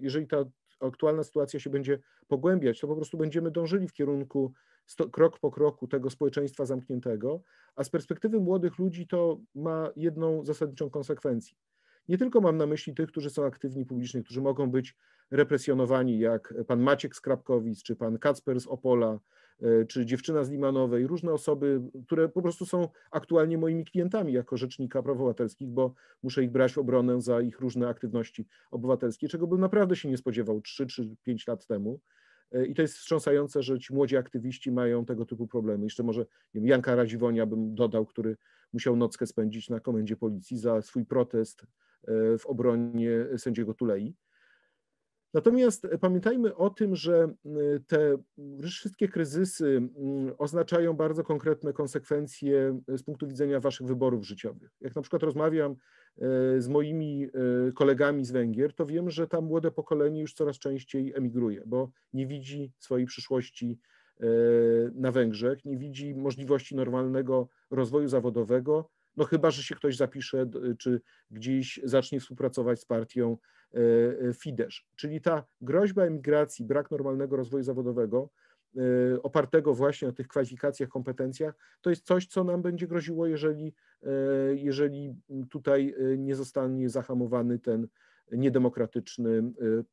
jeżeli ta aktualna sytuacja się będzie pogłębiać, to po prostu będziemy dążyli w kierunku sto, krok po kroku tego społeczeństwa zamkniętego, a z perspektywy młodych ludzi to ma jedną zasadniczą konsekwencję. Nie tylko mam na myśli tych, którzy są aktywni publicznie, którzy mogą być represjonowani, jak pan Maciek z Krapkowic, czy pan Kacper z Opola, e, czy dziewczyna z Limanowej, różne osoby, które po prostu są aktualnie moimi klientami jako rzecznika praw obywatelskich, bo muszę ich brać w obronę za ich różne aktywności obywatelskie, czego bym naprawdę się nie spodziewał 3 czy 5 lat temu. E, I to jest wstrząsające, że ci młodzi aktywiści mają tego typu problemy. Jeszcze może wiem, Janka Radziwonia bym dodał, który musiał nockę spędzić na komendzie policji za swój protest w obronie sędziego Tulei. Natomiast pamiętajmy o tym, że y, te wszystkie kryzysy y, oznaczają bardzo konkretne konsekwencje y, z punktu widzenia waszych wyborów życiowych. Jak na przykład rozmawiam z moimi kolegami z Węgier, to wiem, że tam młode pokolenie już coraz częściej emigruje, bo nie widzi swojej przyszłości na Węgrzech, nie widzi możliwości normalnego rozwoju zawodowego, no chyba, że się ktoś zapisze, czy gdzieś zacznie współpracować z partią e, e, Fidesz. Czyli ta groźba emigracji, brak normalnego rozwoju zawodowego, e, opartego właśnie na tych kwalifikacjach, kompetencjach, to jest coś, co nam będzie groziło, jeżeli, jeżeli tutaj nie zostanie zahamowany ten niedemokratyczny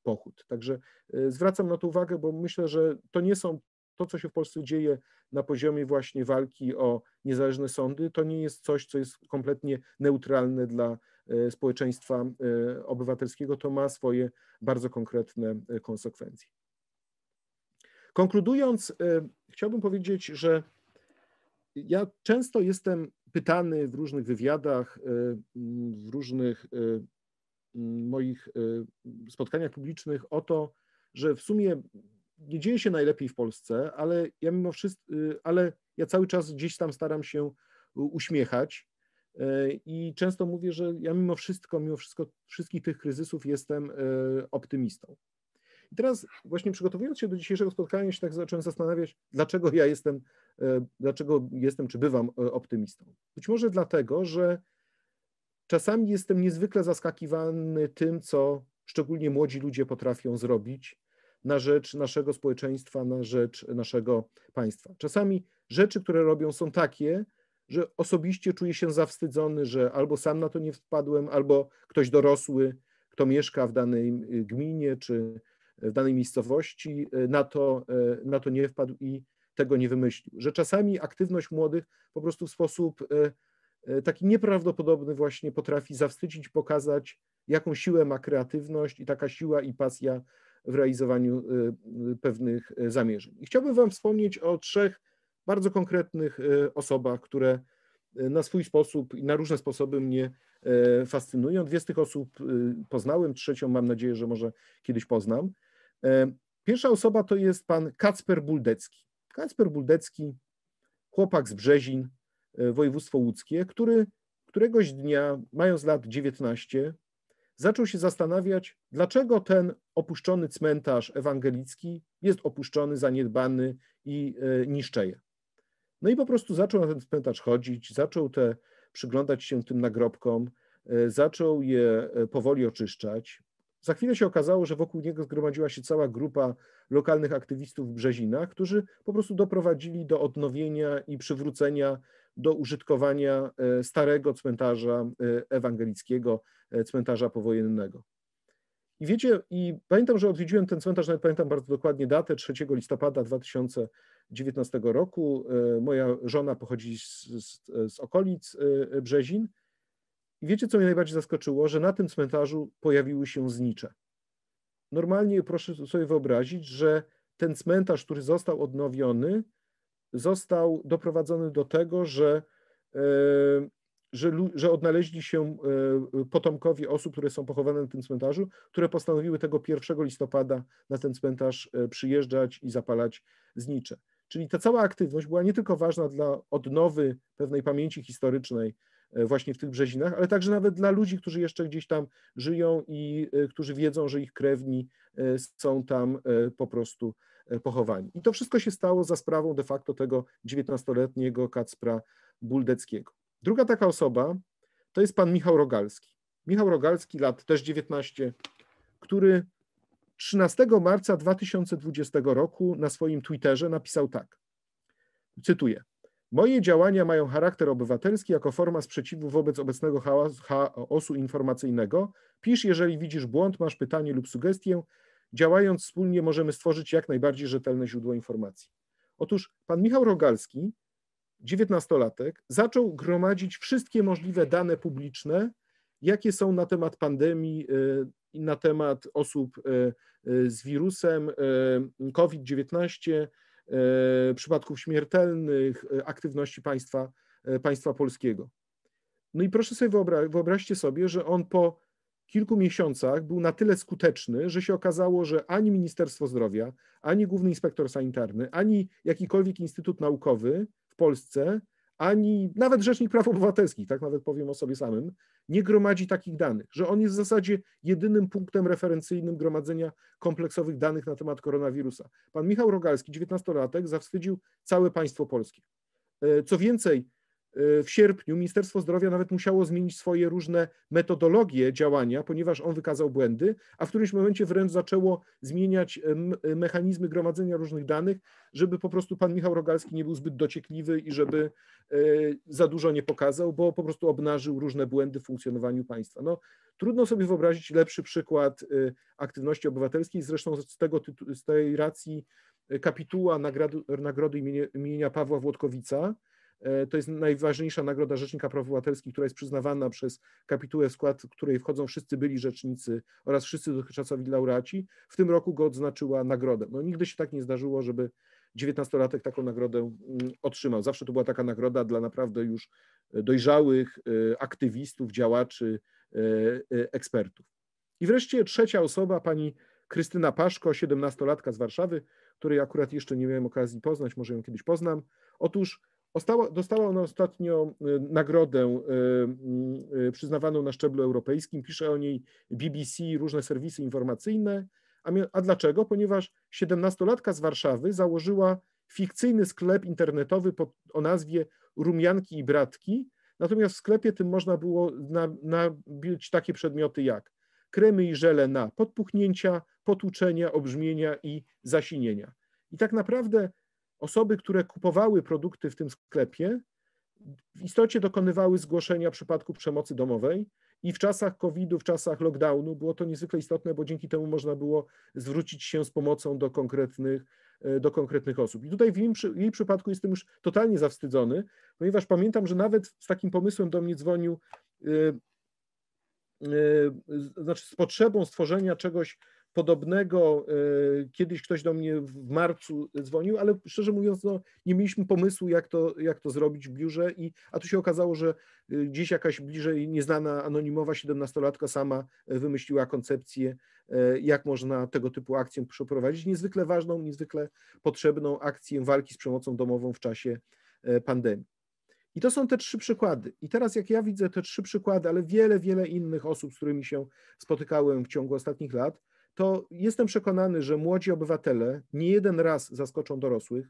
pochód. Także zwracam na to uwagę, bo myślę, że to nie są to, co się w Polsce dzieje na poziomie właśnie walki o niezależne sądy, to nie jest coś, co jest kompletnie neutralne dla e, społeczeństwa e, obywatelskiego. To ma swoje bardzo konkretne e, konsekwencje. Konkludując, chciałbym powiedzieć, że ja często jestem pytany w różnych wywiadach, w różnych moich spotkaniach publicznych o to, że w sumie nie dzieje się najlepiej w Polsce, ale ja mimo wszystko, ale ja cały czas gdzieś tam staram się uśmiechać e, i często mówię, że ja mimo wszystko, mimo wszystko wszystkich tych kryzysów jestem e, optymistą. I teraz właśnie przygotowując się do dzisiejszego spotkania, się tak zacząłem zastanawiać, dlaczego ja jestem, e, dlaczego jestem czy bywam optymistą. Być może dlatego, że czasami jestem niezwykle zaskakiwany tym, co szczególnie młodzi ludzie potrafią zrobić na rzecz naszego społeczeństwa, na rzecz naszego państwa. Czasami rzeczy, które robią, są takie, że osobiście czuję się zawstydzony, że albo sam na to nie wpadłem, albo ktoś dorosły, kto mieszka w danej y, gminie czy w danej miejscowości, y, na to, y, na to nie wpadł i tego nie wymyślił. Że czasami aktywność młodych po prostu w sposób taki nieprawdopodobny właśnie potrafi zawstydzić, pokazać, jaką siłę ma kreatywność i taka siła i pasja w realizowaniu y, y, pewnych y, zamierzeń. I chciałbym Wam wspomnieć o trzech bardzo konkretnych osobach, które na swój sposób i na różne sposoby mnie fascynują. Dwie z tych osób poznałem, trzecią mam nadzieję, że może kiedyś poznam. E, pierwsza osoba to jest pan Kacper Buldecki. Kacper Buldecki, chłopak z Brzezin, województwo łódzkie, który któregoś dnia, mając lat 19, zaczął się zastanawiać, dlaczego ten opuszczony cmentarz ewangelicki jest opuszczony, zaniedbany i e, niszczeje. No i po prostu zaczął na ten cmentarz chodzić, zaczął te, przyglądać się tym nagrobkom, e, zaczął je e, powoli oczyszczać. Za chwilę się okazało, że wokół niego zgromadziła się cała grupa lokalnych aktywistów w Brzezinach, którzy po prostu doprowadzili do odnowienia i przywrócenia do użytkowania e, starego cmentarza e, ewangelickiego, e, cmentarza powojennego. I wiecie, i pamiętam, że odwiedziłem ten cmentarz, nawet pamiętam bardzo dokładnie datę, 3 listopada 2019 roku. Moja żona pochodzi z, z, z okolic Brzezin. I wiecie, co mnie najbardziej zaskoczyło, że na tym cmentarzu pojawiły się znicze. Normalnie proszę sobie wyobrazić, że ten cmentarz, który został odnowiony, został doprowadzony do tego, że, e, że, że odnaleźli się e, potomkowie osób, które są pochowane na tym cmentarzu, które postanowiły tego 1 listopada na ten cmentarz e, przyjeżdżać i zapalać znicze. Czyli ta cała aktywność była nie tylko ważna dla odnowy pewnej pamięci historycznej właśnie w tych Brzezinach, ale także nawet dla ludzi, którzy jeszcze gdzieś tam żyją i którzy wiedzą, że ich krewni są tam po prostu E, pochowani. I to wszystko się stało za sprawą de facto tego 19-letniego Kacpra Buldeckiego. Druga taka osoba to jest pan Michał Rogalski. Michał Rogalski, lat też 19, który 13 marca 2020 roku na swoim Twitterze napisał tak. Cytuję. Moje działania mają charakter obywatelski jako forma sprzeciwu wobec obecnego chaosu informacyjnego. Pisz, jeżeli widzisz błąd, masz pytanie lub sugestię. Działając wspólnie możemy stworzyć jak najbardziej rzetelne źródło informacji. Otóż pan Michał Rogalski, dziewiętnastolatek, zaczął gromadzić wszystkie możliwe dane publiczne, jakie są na temat pandemii, y, na temat osób y, y, z wirusem COVID-19, przypadków śmiertelnych, aktywności państwa, państwa polskiego. No i proszę sobie wyobrazić, wyobraźcie sobie, że on po kilku miesiącach był na tyle skuteczny, że się okazało, że ani Ministerstwo Zdrowia, ani Główny Inspektor Sanitarny, ani jakikolwiek instytut naukowy w Polsce, ani nawet Rzecznik Praw Obywatelskich, tak nawet powiem o sobie samym, nie gromadzi takich danych, że on jest w zasadzie jedynym punktem referencyjnym gromadzenia kompleksowych danych na temat koronawirusa. Pan Michał Rogalski, 19-latek, zawstydził całe państwo polskie. E, co więcej, E, w sierpniu Ministerstwo Zdrowia nawet musiało zmienić swoje różne metodologie działania, ponieważ on wykazał błędy, a w którymś momencie wręcz zaczęło zmieniać e, e, mechanizmy gromadzenia różnych danych, żeby po prostu pan Michał Rogalski nie był zbyt dociekliwy i żeby za dużo nie pokazał, bo po prostu obnażył różne błędy w funkcjonowaniu państwa. No, trudno sobie wyobrazić lepszy przykład aktywności obywatelskiej. Zresztą z, tego, z tej racji kapituła nagrody, nagrody imienia Pawła Włodkowica, E, to jest najważniejsza nagroda Rzecznika Praw Obywatelskich, która jest przyznawana przez kapitułę, w skład której wchodzą wszyscy byli rzecznicy oraz wszyscy dotychczasowi laureaci. W tym roku go odznaczyła nagrodę. No, nigdy się tak nie zdarzyło, żeby 19-latek taką nagrodę mm, otrzymał. Zawsze to była taka nagroda dla naprawdę już dojrzałych e, aktywistów, działaczy, e, ekspertów. I wreszcie trzecia osoba, pani Krystyna Paszko, 17-latka z Warszawy, której akurat jeszcze nie miałem okazji poznać, może ją kiedyś poznam. Otóż Ostała, dostała ona ostatnio y, nagrodę y, y, przyznawaną na szczeblu europejskim. Pisze o niej BBC, różne serwisy informacyjne. A, a dlaczego? Ponieważ 17-latka z Warszawy założyła fikcyjny sklep internetowy pod, o nazwie Rumianki i Bratki. Natomiast w sklepie tym można było nabyć na takie przedmioty jak kremy i żele na podpuchnięcia, potłuczenia, obrzmienia i zasinienia. I tak naprawdę osoby, które kupowały produkty w tym sklepie, w istocie dokonywały zgłoszenia w przypadku przemocy domowej. I w czasach COVID-u, w czasach lockdownu było to niezwykle istotne, bo dzięki temu można było zwrócić się z pomocą do konkretnych, e, do konkretnych osób. I tutaj w jej, jej przypadku jestem już totalnie zawstydzony, ponieważ pamiętam, że nawet z takim pomysłem do mnie dzwonił, yy, yy, znaczy z potrzebą stworzenia czegoś podobnego e, kiedyś ktoś do mnie w marcu dzwonił, ale szczerze mówiąc, no, nie mieliśmy pomysłu, jak to, jak to zrobić w biurze, i, a tu się okazało, że e, gdzieś jakaś bliżej nieznana anonimowa 17-latka sama e, wymyśliła koncepcję, jak można tego typu akcję przeprowadzić. Niezwykle ważną, niezwykle potrzebną akcję walki z przemocą domową w czasie pandemii. I to są te trzy przykłady. I teraz, jak ja widzę te trzy przykłady, ale wiele, wiele innych osób, z którymi się spotykałem w ciągu ostatnich lat, to jestem przekonany, że młodzi obywatele nie jeden raz zaskoczą dorosłych,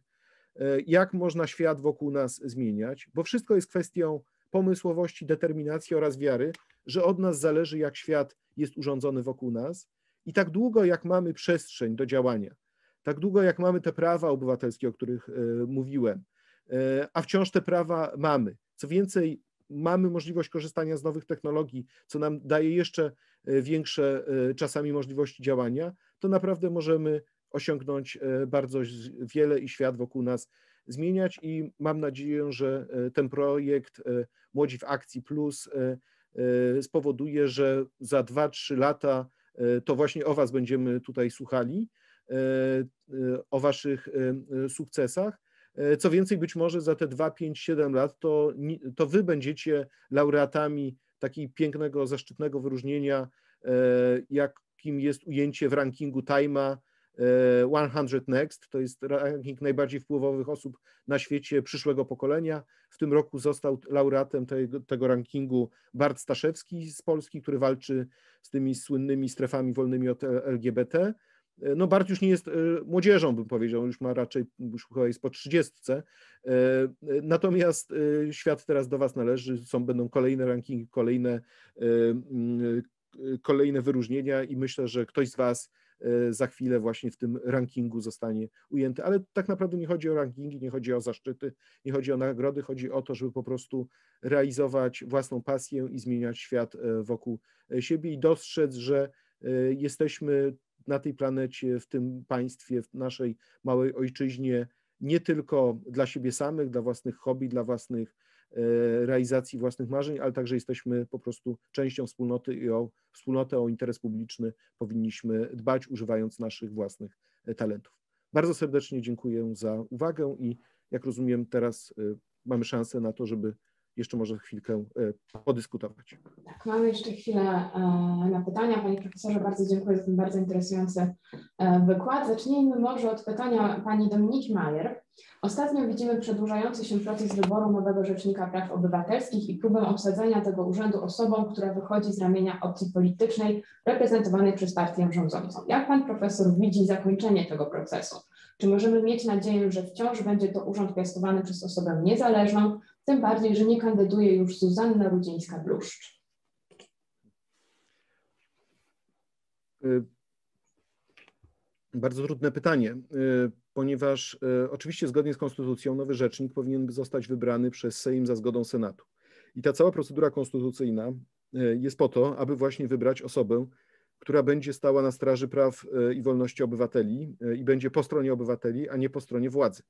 e, jak można świat wokół nas zmieniać, bo wszystko jest kwestią pomysłowości, determinacji oraz wiary, że od nas zależy, jak świat jest urządzony wokół nas. I tak długo, jak mamy przestrzeń do działania, tak długo, jak mamy te prawa obywatelskie, o których e, mówiłem, e, a wciąż te prawa mamy. Co więcej, mamy możliwość korzystania z nowych technologii, co nam daje jeszcze e, większe e, czasami możliwości działania, to naprawdę możemy osiągnąć e, bardzo wiele i świat wokół nas zmieniać i mam nadzieję, że ten projekt Młodzi w Akcji Plus spowoduje, że za 2-3 lata to właśnie o Was będziemy tutaj słuchali, o Waszych sukcesach E, co więcej, być może za te 2, 5, 7 lat to, to wy będziecie laureatami takiego pięknego, zaszczytnego wyróżnienia, e, jakim jest ujęcie w rankingu Time'a 100 e, Next. To jest ranking najbardziej wpływowych osób na świecie przyszłego pokolenia. W tym roku został laureatem tego, tego rankingu Bart Staszewski z Polski, który walczy z tymi słynnymi strefami wolnymi od LGBT. E, no Bart już nie jest e, młodzieżą, bym powiedział, już ma raczej, już chyba jest po trzydziestce. E, natomiast świat teraz do Was należy, są, będą kolejne rankingi, kolejne, kolejne wyróżnienia i myślę, że ktoś z Was za chwilę właśnie w tym rankingu zostanie ujęty. Ale tak naprawdę nie chodzi o rankingi, nie chodzi o zaszczyty, nie chodzi o nagrody, chodzi o to, żeby po prostu realizować własną pasję i zmieniać świat wokół siebie i dostrzec, że jesteśmy na tej planecie, w tym państwie, w naszej małej ojczyźnie, nie tylko dla siebie samych, dla własnych hobby, dla własnych e, realizacji własnych marzeń, ale także jesteśmy po prostu częścią wspólnoty i o wspólnotę, o interes publiczny powinniśmy dbać, używając naszych własnych e, talentów. Bardzo serdecznie dziękuję za uwagę i jak rozumiem teraz e, mamy szansę na to, żeby jeszcze może chwilkę e, podyskutować. Tak, mamy jeszcze chwilę e, na pytania. Panie profesorze, bardzo dziękuję za ten bardzo interesujący e, wykład. Zacznijmy może od pytania pani Dominiki Majer. Ostatnio widzimy przedłużający się proces wyboru nowego Rzecznika Praw Obywatelskich i próbę obsadzenia tego urzędu osobą, która wychodzi z ramienia opcji politycznej reprezentowanej przez partię rządzącą. Jak pan profesor widzi zakończenie tego procesu? Czy możemy mieć nadzieję, że wciąż będzie to urząd piastowany przez osobę niezależną, tym bardziej, że nie kandyduje już Zuzanna Rudzińska-Bluszcz. Y, bardzo trudne pytanie, y, ponieważ y, oczywiście zgodnie z konstytucją nowy rzecznik powinien zostać wybrany przez Sejm za zgodą Senatu. I ta cała procedura konstytucyjna jest po to, aby właśnie wybrać osobę, która będzie stała na straży praw i wolności obywateli i będzie po stronie obywateli, a nie po stronie władzy.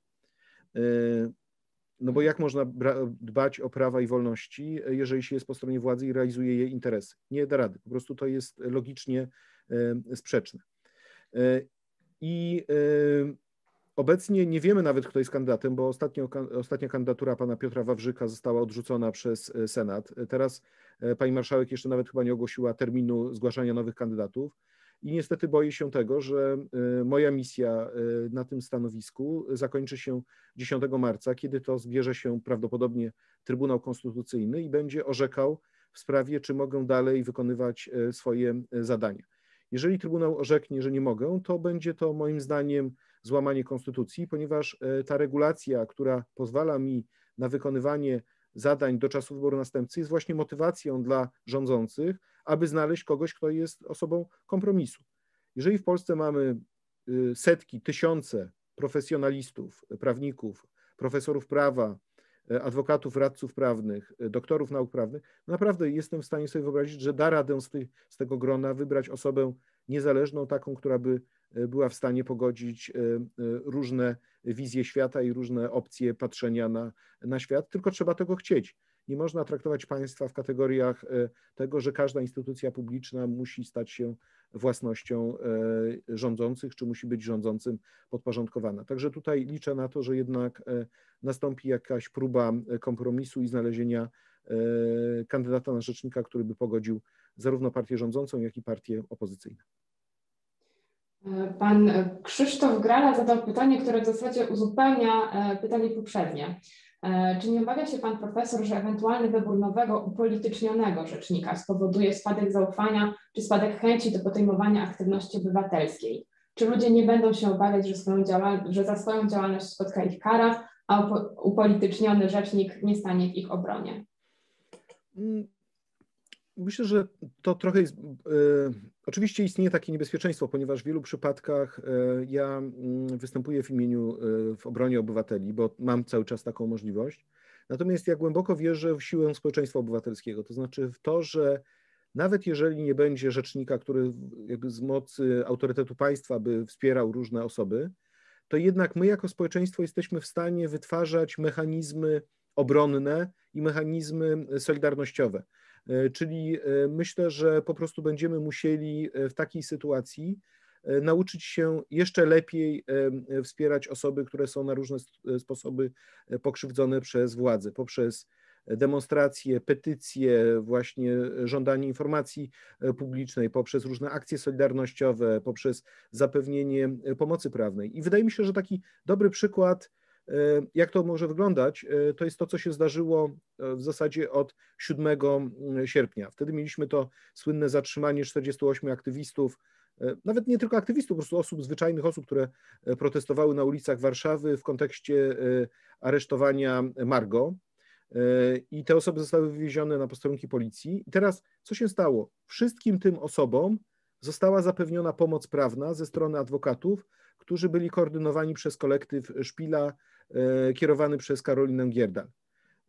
No bo jak można dbać o prawa i wolności, e, jeżeli się jest po stronie władzy i realizuje jej interesy? Nie da rady. Po prostu to jest logicznie e, sprzeczne. E, I obecnie nie wiemy nawet, kto jest kandydatem, bo ostatnio, ostatnia kandydatura pana Piotra Wawrzyka została odrzucona przez Senat. Teraz pani marszałek jeszcze nawet chyba nie ogłosiła terminu zgłaszania nowych kandydatów. I niestety boję się tego, że y, moja misja y, na tym stanowisku zakończy się 10 marca, kiedy to zbierze się prawdopodobnie Trybunał Konstytucyjny i będzie orzekał w sprawie, czy mogę dalej wykonywać y, swoje zadania. Jeżeli Trybunał orzeknie, że nie mogę, to będzie to moim zdaniem złamanie konstytucji, ponieważ ta regulacja, która pozwala mi na wykonywanie zadań do czasu wyboru następcy jest właśnie motywacją dla rządzących, aby znaleźć kogoś, kto jest osobą kompromisu. Jeżeli w Polsce mamy y, setki, tysiące profesjonalistów, prawników, profesorów prawa, y, adwokatów, radców prawnych, y, doktorów nauk prawnych, naprawdę jestem w stanie sobie wyobrazić, że da radę z, tych, z tego grona wybrać osobę niezależną, taką, która by była w stanie pogodzić różne wizje świata i różne opcje patrzenia na, na świat, tylko trzeba tego chcieć. Nie można traktować państwa w kategoriach e, tego, że każda instytucja publiczna musi stać się własnością e, rządzących, czy musi być rządzącym podporządkowana. Także tutaj liczę na to, że jednak e, nastąpi jakaś próba kompromisu i znalezienia kandydata na rzecznika, który by pogodził zarówno partię rządzącą, jak i partię opozycyjną. Pan Krzysztof Grala zadał pytanie, które w zasadzie uzupełnia e, pytanie poprzednie. E, czy nie obawia się pan profesor, że ewentualny wybór nowego, upolitycznionego rzecznika spowoduje spadek zaufania czy spadek chęci do podejmowania aktywności obywatelskiej? Czy ludzie nie będą się obawiać, że, swoją że za swoją działalność spotka ich kara, a upo upolityczniony rzecznik nie stanie w ich obronie? Mm, Myślę, że to trochę jest. E, oczywiście istnieje takie niebezpieczeństwo, ponieważ w wielu przypadkach e, ja mm, występuję w imieniu, e, w obronie obywateli, bo mam cały czas taką możliwość. Natomiast ja głęboko wierzę w siłę społeczeństwa obywatelskiego, to znaczy w to, że nawet jeżeli nie będzie rzecznika, który jakby z mocy autorytetu państwa by wspierał różne osoby, to jednak my jako społeczeństwo jesteśmy w stanie wytwarzać mechanizmy obronne i mechanizmy solidarnościowe. E, czyli e, myślę, że po prostu będziemy musieli e, w takiej sytuacji nauczyć się jeszcze lepiej wspierać osoby, które są na różne sposoby pokrzywdzone przez władze, poprzez demonstracje, petycje, właśnie żądanie informacji publicznej, poprzez różne akcje solidarnościowe, poprzez zapewnienie pomocy prawnej. I wydaje mi się, że taki dobry przykład E, jak to może wyglądać? E, to jest to, co się zdarzyło e, w zasadzie od 7 mm, sierpnia. Wtedy mieliśmy to słynne zatrzymanie 48 aktywistów, nawet nie tylko aktywistów, po prostu osób, zwyczajnych osób, które protestowały na ulicach Warszawy w kontekście aresztowania Margo. I te osoby zostały wywiezione na posterunki policji. I teraz co się stało? Wszystkim tym osobom została zapewniona pomoc prawna ze strony adwokatów, którzy byli koordynowani przez kolektyw Szpila, E, kierowany przez Karolinę Gierdal.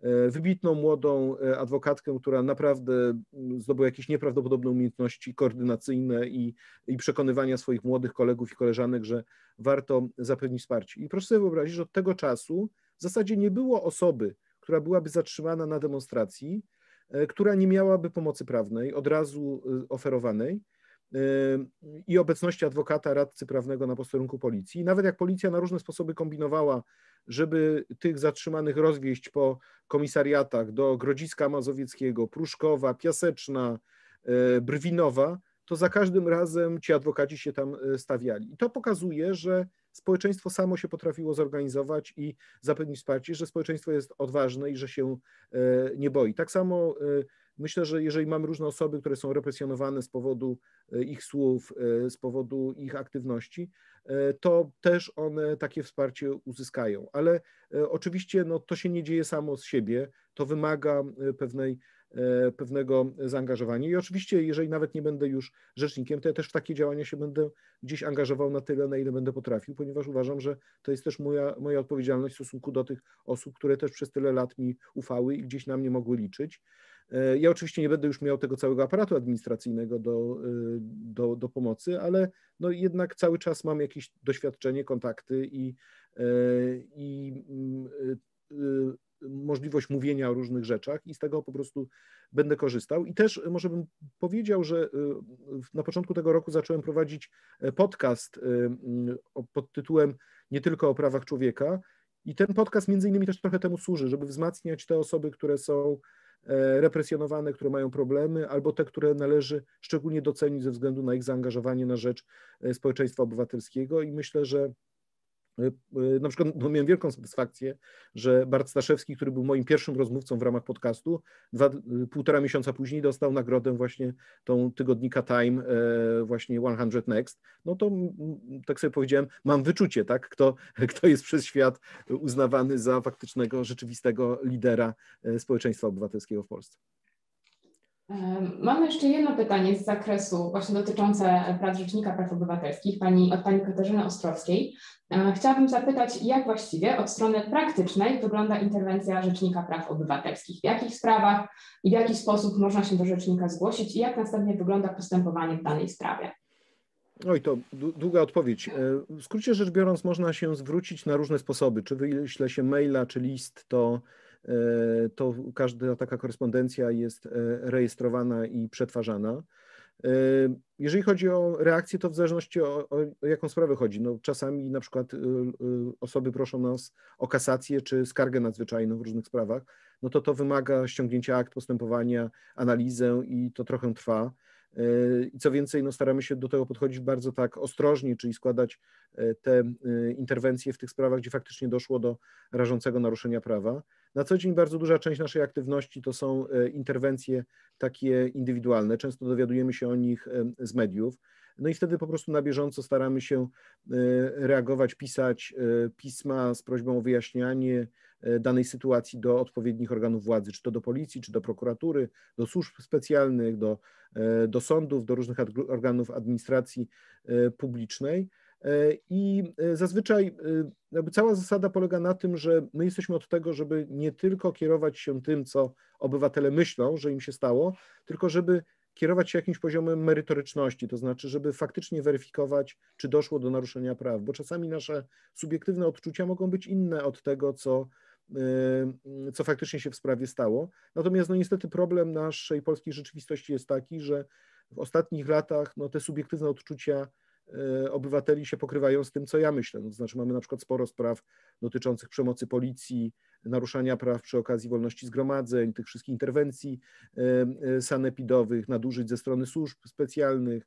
E, wybitną młodą e, adwokatkę, która naprawdę mm, zdobyła jakieś nieprawdopodobne umiejętności koordynacyjne i, i przekonywania swoich młodych kolegów i koleżanek, że warto zapewnić wsparcie. I proszę sobie wyobrazić, że od tego czasu w zasadzie nie było osoby, która byłaby zatrzymana na demonstracji, która nie miałaby pomocy prawnej od razu oferowanej Y, i obecności adwokata, radcy prawnego na posterunku policji. I nawet jak policja na różne sposoby kombinowała, żeby tych zatrzymanych rozwieść po komisariatach do Grodziska Mazowieckiego, Pruszkowa, Piaseczna, y, Brwinowa, to za każdym razem ci adwokaci się tam y, stawiali. I to pokazuje, że społeczeństwo samo się potrafiło zorganizować i zapewnić wsparcie, że społeczeństwo jest odważne i że się nie boi. Tak samo Myślę, że jeżeli mamy różne osoby, które są represjonowane z powodu e, ich słów, e, z powodu ich aktywności, e, to też one takie wsparcie uzyskają. Ale oczywiście no, to się nie dzieje samo z siebie, to wymaga pewnej pewnego zaangażowania. I oczywiście, jeżeli nawet nie będę już rzecznikiem, to ja też w takie działania się będę gdzieś angażował na tyle, na ile będę potrafił, ponieważ uważam, że to jest też moja, moja odpowiedzialność w stosunku do tych osób, które też przez tyle lat mi ufały i gdzieś na mnie mogły liczyć. E, ja oczywiście nie będę już miał tego całego aparatu administracyjnego do, e, do, do pomocy, ale no jednak cały czas mam jakieś doświadczenie, kontakty i, e, i mm, możliwość mówienia o różnych rzeczach i z tego po prostu będę korzystał. I też może bym powiedział, że na początku tego roku zacząłem prowadzić podcast mm, pod tytułem Nie tylko o prawach człowieka. I ten podcast między innymi też trochę temu służy, żeby wzmacniać te osoby, które są E, represjonowane, które mają problemy, albo te, które należy szczególnie docenić ze względu na ich zaangażowanie na rzecz e, społeczeństwa obywatelskiego. I myślę, że Y, y, na przykład no, miałem wielką satysfakcję, że Bart Staszewski, który był moim pierwszym rozmówcą w ramach podcastu, dwa, y, półtora miesiąca później dostał nagrodę właśnie tą tygodnika Time, e, właśnie 100 Next. No to tak sobie powiedziałem, mam wyczucie, tak, kto, kto jest przez świat uznawany za faktycznego, rzeczywistego lidera e, społeczeństwa obywatelskiego w Polsce. Mam jeszcze jedno pytanie z zakresu właśnie dotyczące prac Rzecznika Praw Obywatelskich pani, od pani Katarzyny Ostrowskiej. E, chciałabym zapytać, jak właściwie od strony praktycznej wygląda interwencja Rzecznika Praw Obywatelskich? W jakich sprawach i w jaki sposób można się do Rzecznika zgłosić i jak następnie wygląda postępowanie w danej sprawie? Oj, to długa odpowiedź. E, w skrócie rzecz biorąc, można się zwrócić na różne sposoby. Czy wyśle się maila, czy list, to E, to każda taka korespondencja jest e, rejestrowana i przetwarzana. E, jeżeli chodzi o reakcję, to w zależności o, o, jaką sprawę chodzi. No, czasami na przykład osoby proszą nas o kasację czy skargę nadzwyczajną w różnych sprawach, no to to wymaga ściągnięcia akt postępowania, analizę i to trochę trwa. I co więcej, no staramy się do tego podchodzić bardzo tak ostrożnie, czyli składać te interwencje w tych sprawach, gdzie faktycznie doszło do rażącego naruszenia prawa. Na co dzień bardzo duża część naszej aktywności to są e, interwencje takie indywidualne. Często dowiadujemy się o nich z mediów. No i wtedy po prostu na bieżąco staramy się e, reagować, pisać e, pisma z prośbą o wyjaśnianie danej sytuacji do odpowiednich organów władzy, czy to do policji, czy do prokuratury, do służb specjalnych, do, do sądów, do różnych organów administracji publicznej. E, I e, zazwyczaj e, cała zasada polega na tym, że my jesteśmy od tego, żeby nie tylko kierować się tym, co obywatele myślą, że im się stało, tylko żeby kierować się jakimś poziomem merytoryczności, to znaczy, żeby faktycznie weryfikować, czy doszło do naruszenia praw, bo czasami nasze subiektywne odczucia mogą być inne od tego, co, co faktycznie się w sprawie stało. Natomiast no niestety problem naszej polskiej rzeczywistości jest taki, że w ostatnich latach no, te subiektywne odczucia E, obywateli się pokrywają z tym, co ja myślę. No, to znaczy mamy na przykład sporo spraw dotyczących przemocy policji, naruszania praw przy okazji wolności zgromadzeń, tych wszystkich interwencji e, e, sanepidowych, nadużyć ze strony służb specjalnych,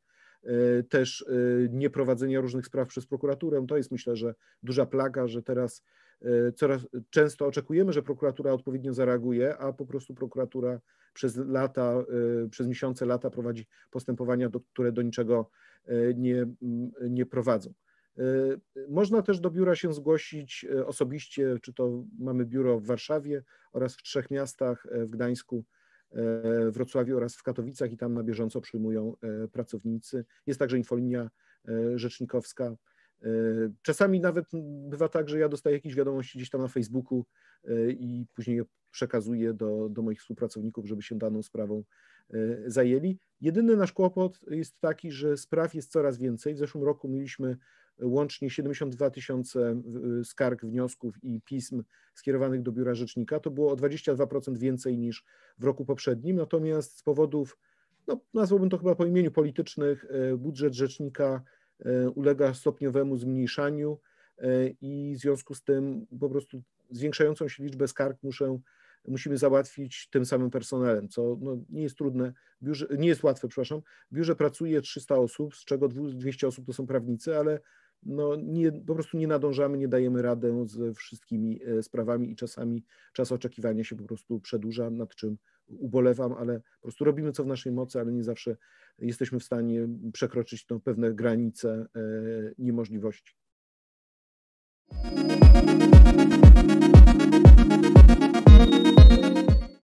też nieprowadzenia różnych spraw przez prokuraturę. To jest myślę, że duża plaga, że teraz E, coraz często oczekujemy, że prokuratura odpowiednio zareaguje, a po prostu prokuratura przez lata, e, przez miesiące, lata prowadzi postępowania, do, które do niczego e, nie, mm, nie prowadzą. Można też do biura się zgłosić osobiście, czy to mamy biuro w Warszawie oraz w trzech miastach, w Gdańsku, w Wrocławiu oraz w Katowicach i tam na bieżąco przyjmują pracownicy. Jest także infolinia rzecznikowska E, czasami nawet bywa tak, że ja dostaję jakieś wiadomości gdzieś tam na Facebooku e, i później je przekazuję do, do moich współpracowników, żeby się daną sprawą e, zajęli. Jedyny nasz kłopot jest taki, że spraw jest coraz więcej. W zeszłym roku mieliśmy łącznie 72 tysiące skarg, wniosków i pism skierowanych do biura rzecznika. To było o 22% więcej niż w roku poprzednim. Natomiast z powodów, no, nazwałbym to chyba po imieniu politycznych, budżet rzecznika E, ulega stopniowemu zmniejszaniu e, i w związku z tym po prostu zwiększającą się liczbę skarg muszę, musimy załatwić tym samym personelem, co no, nie jest trudne, biurze, nie jest łatwe, przepraszam. W biurze pracuje 300 osób, z czego 200 osób to są prawnicy, ale no nie, po prostu nie nadążamy, nie dajemy radę ze wszystkimi e, sprawami i czasami czas oczekiwania się po prostu przedłuża, nad czym ubolewam, ale po prostu robimy co w naszej mocy, ale nie zawsze jesteśmy w stanie przekroczyć tą no, pewne granice e, niemożliwości.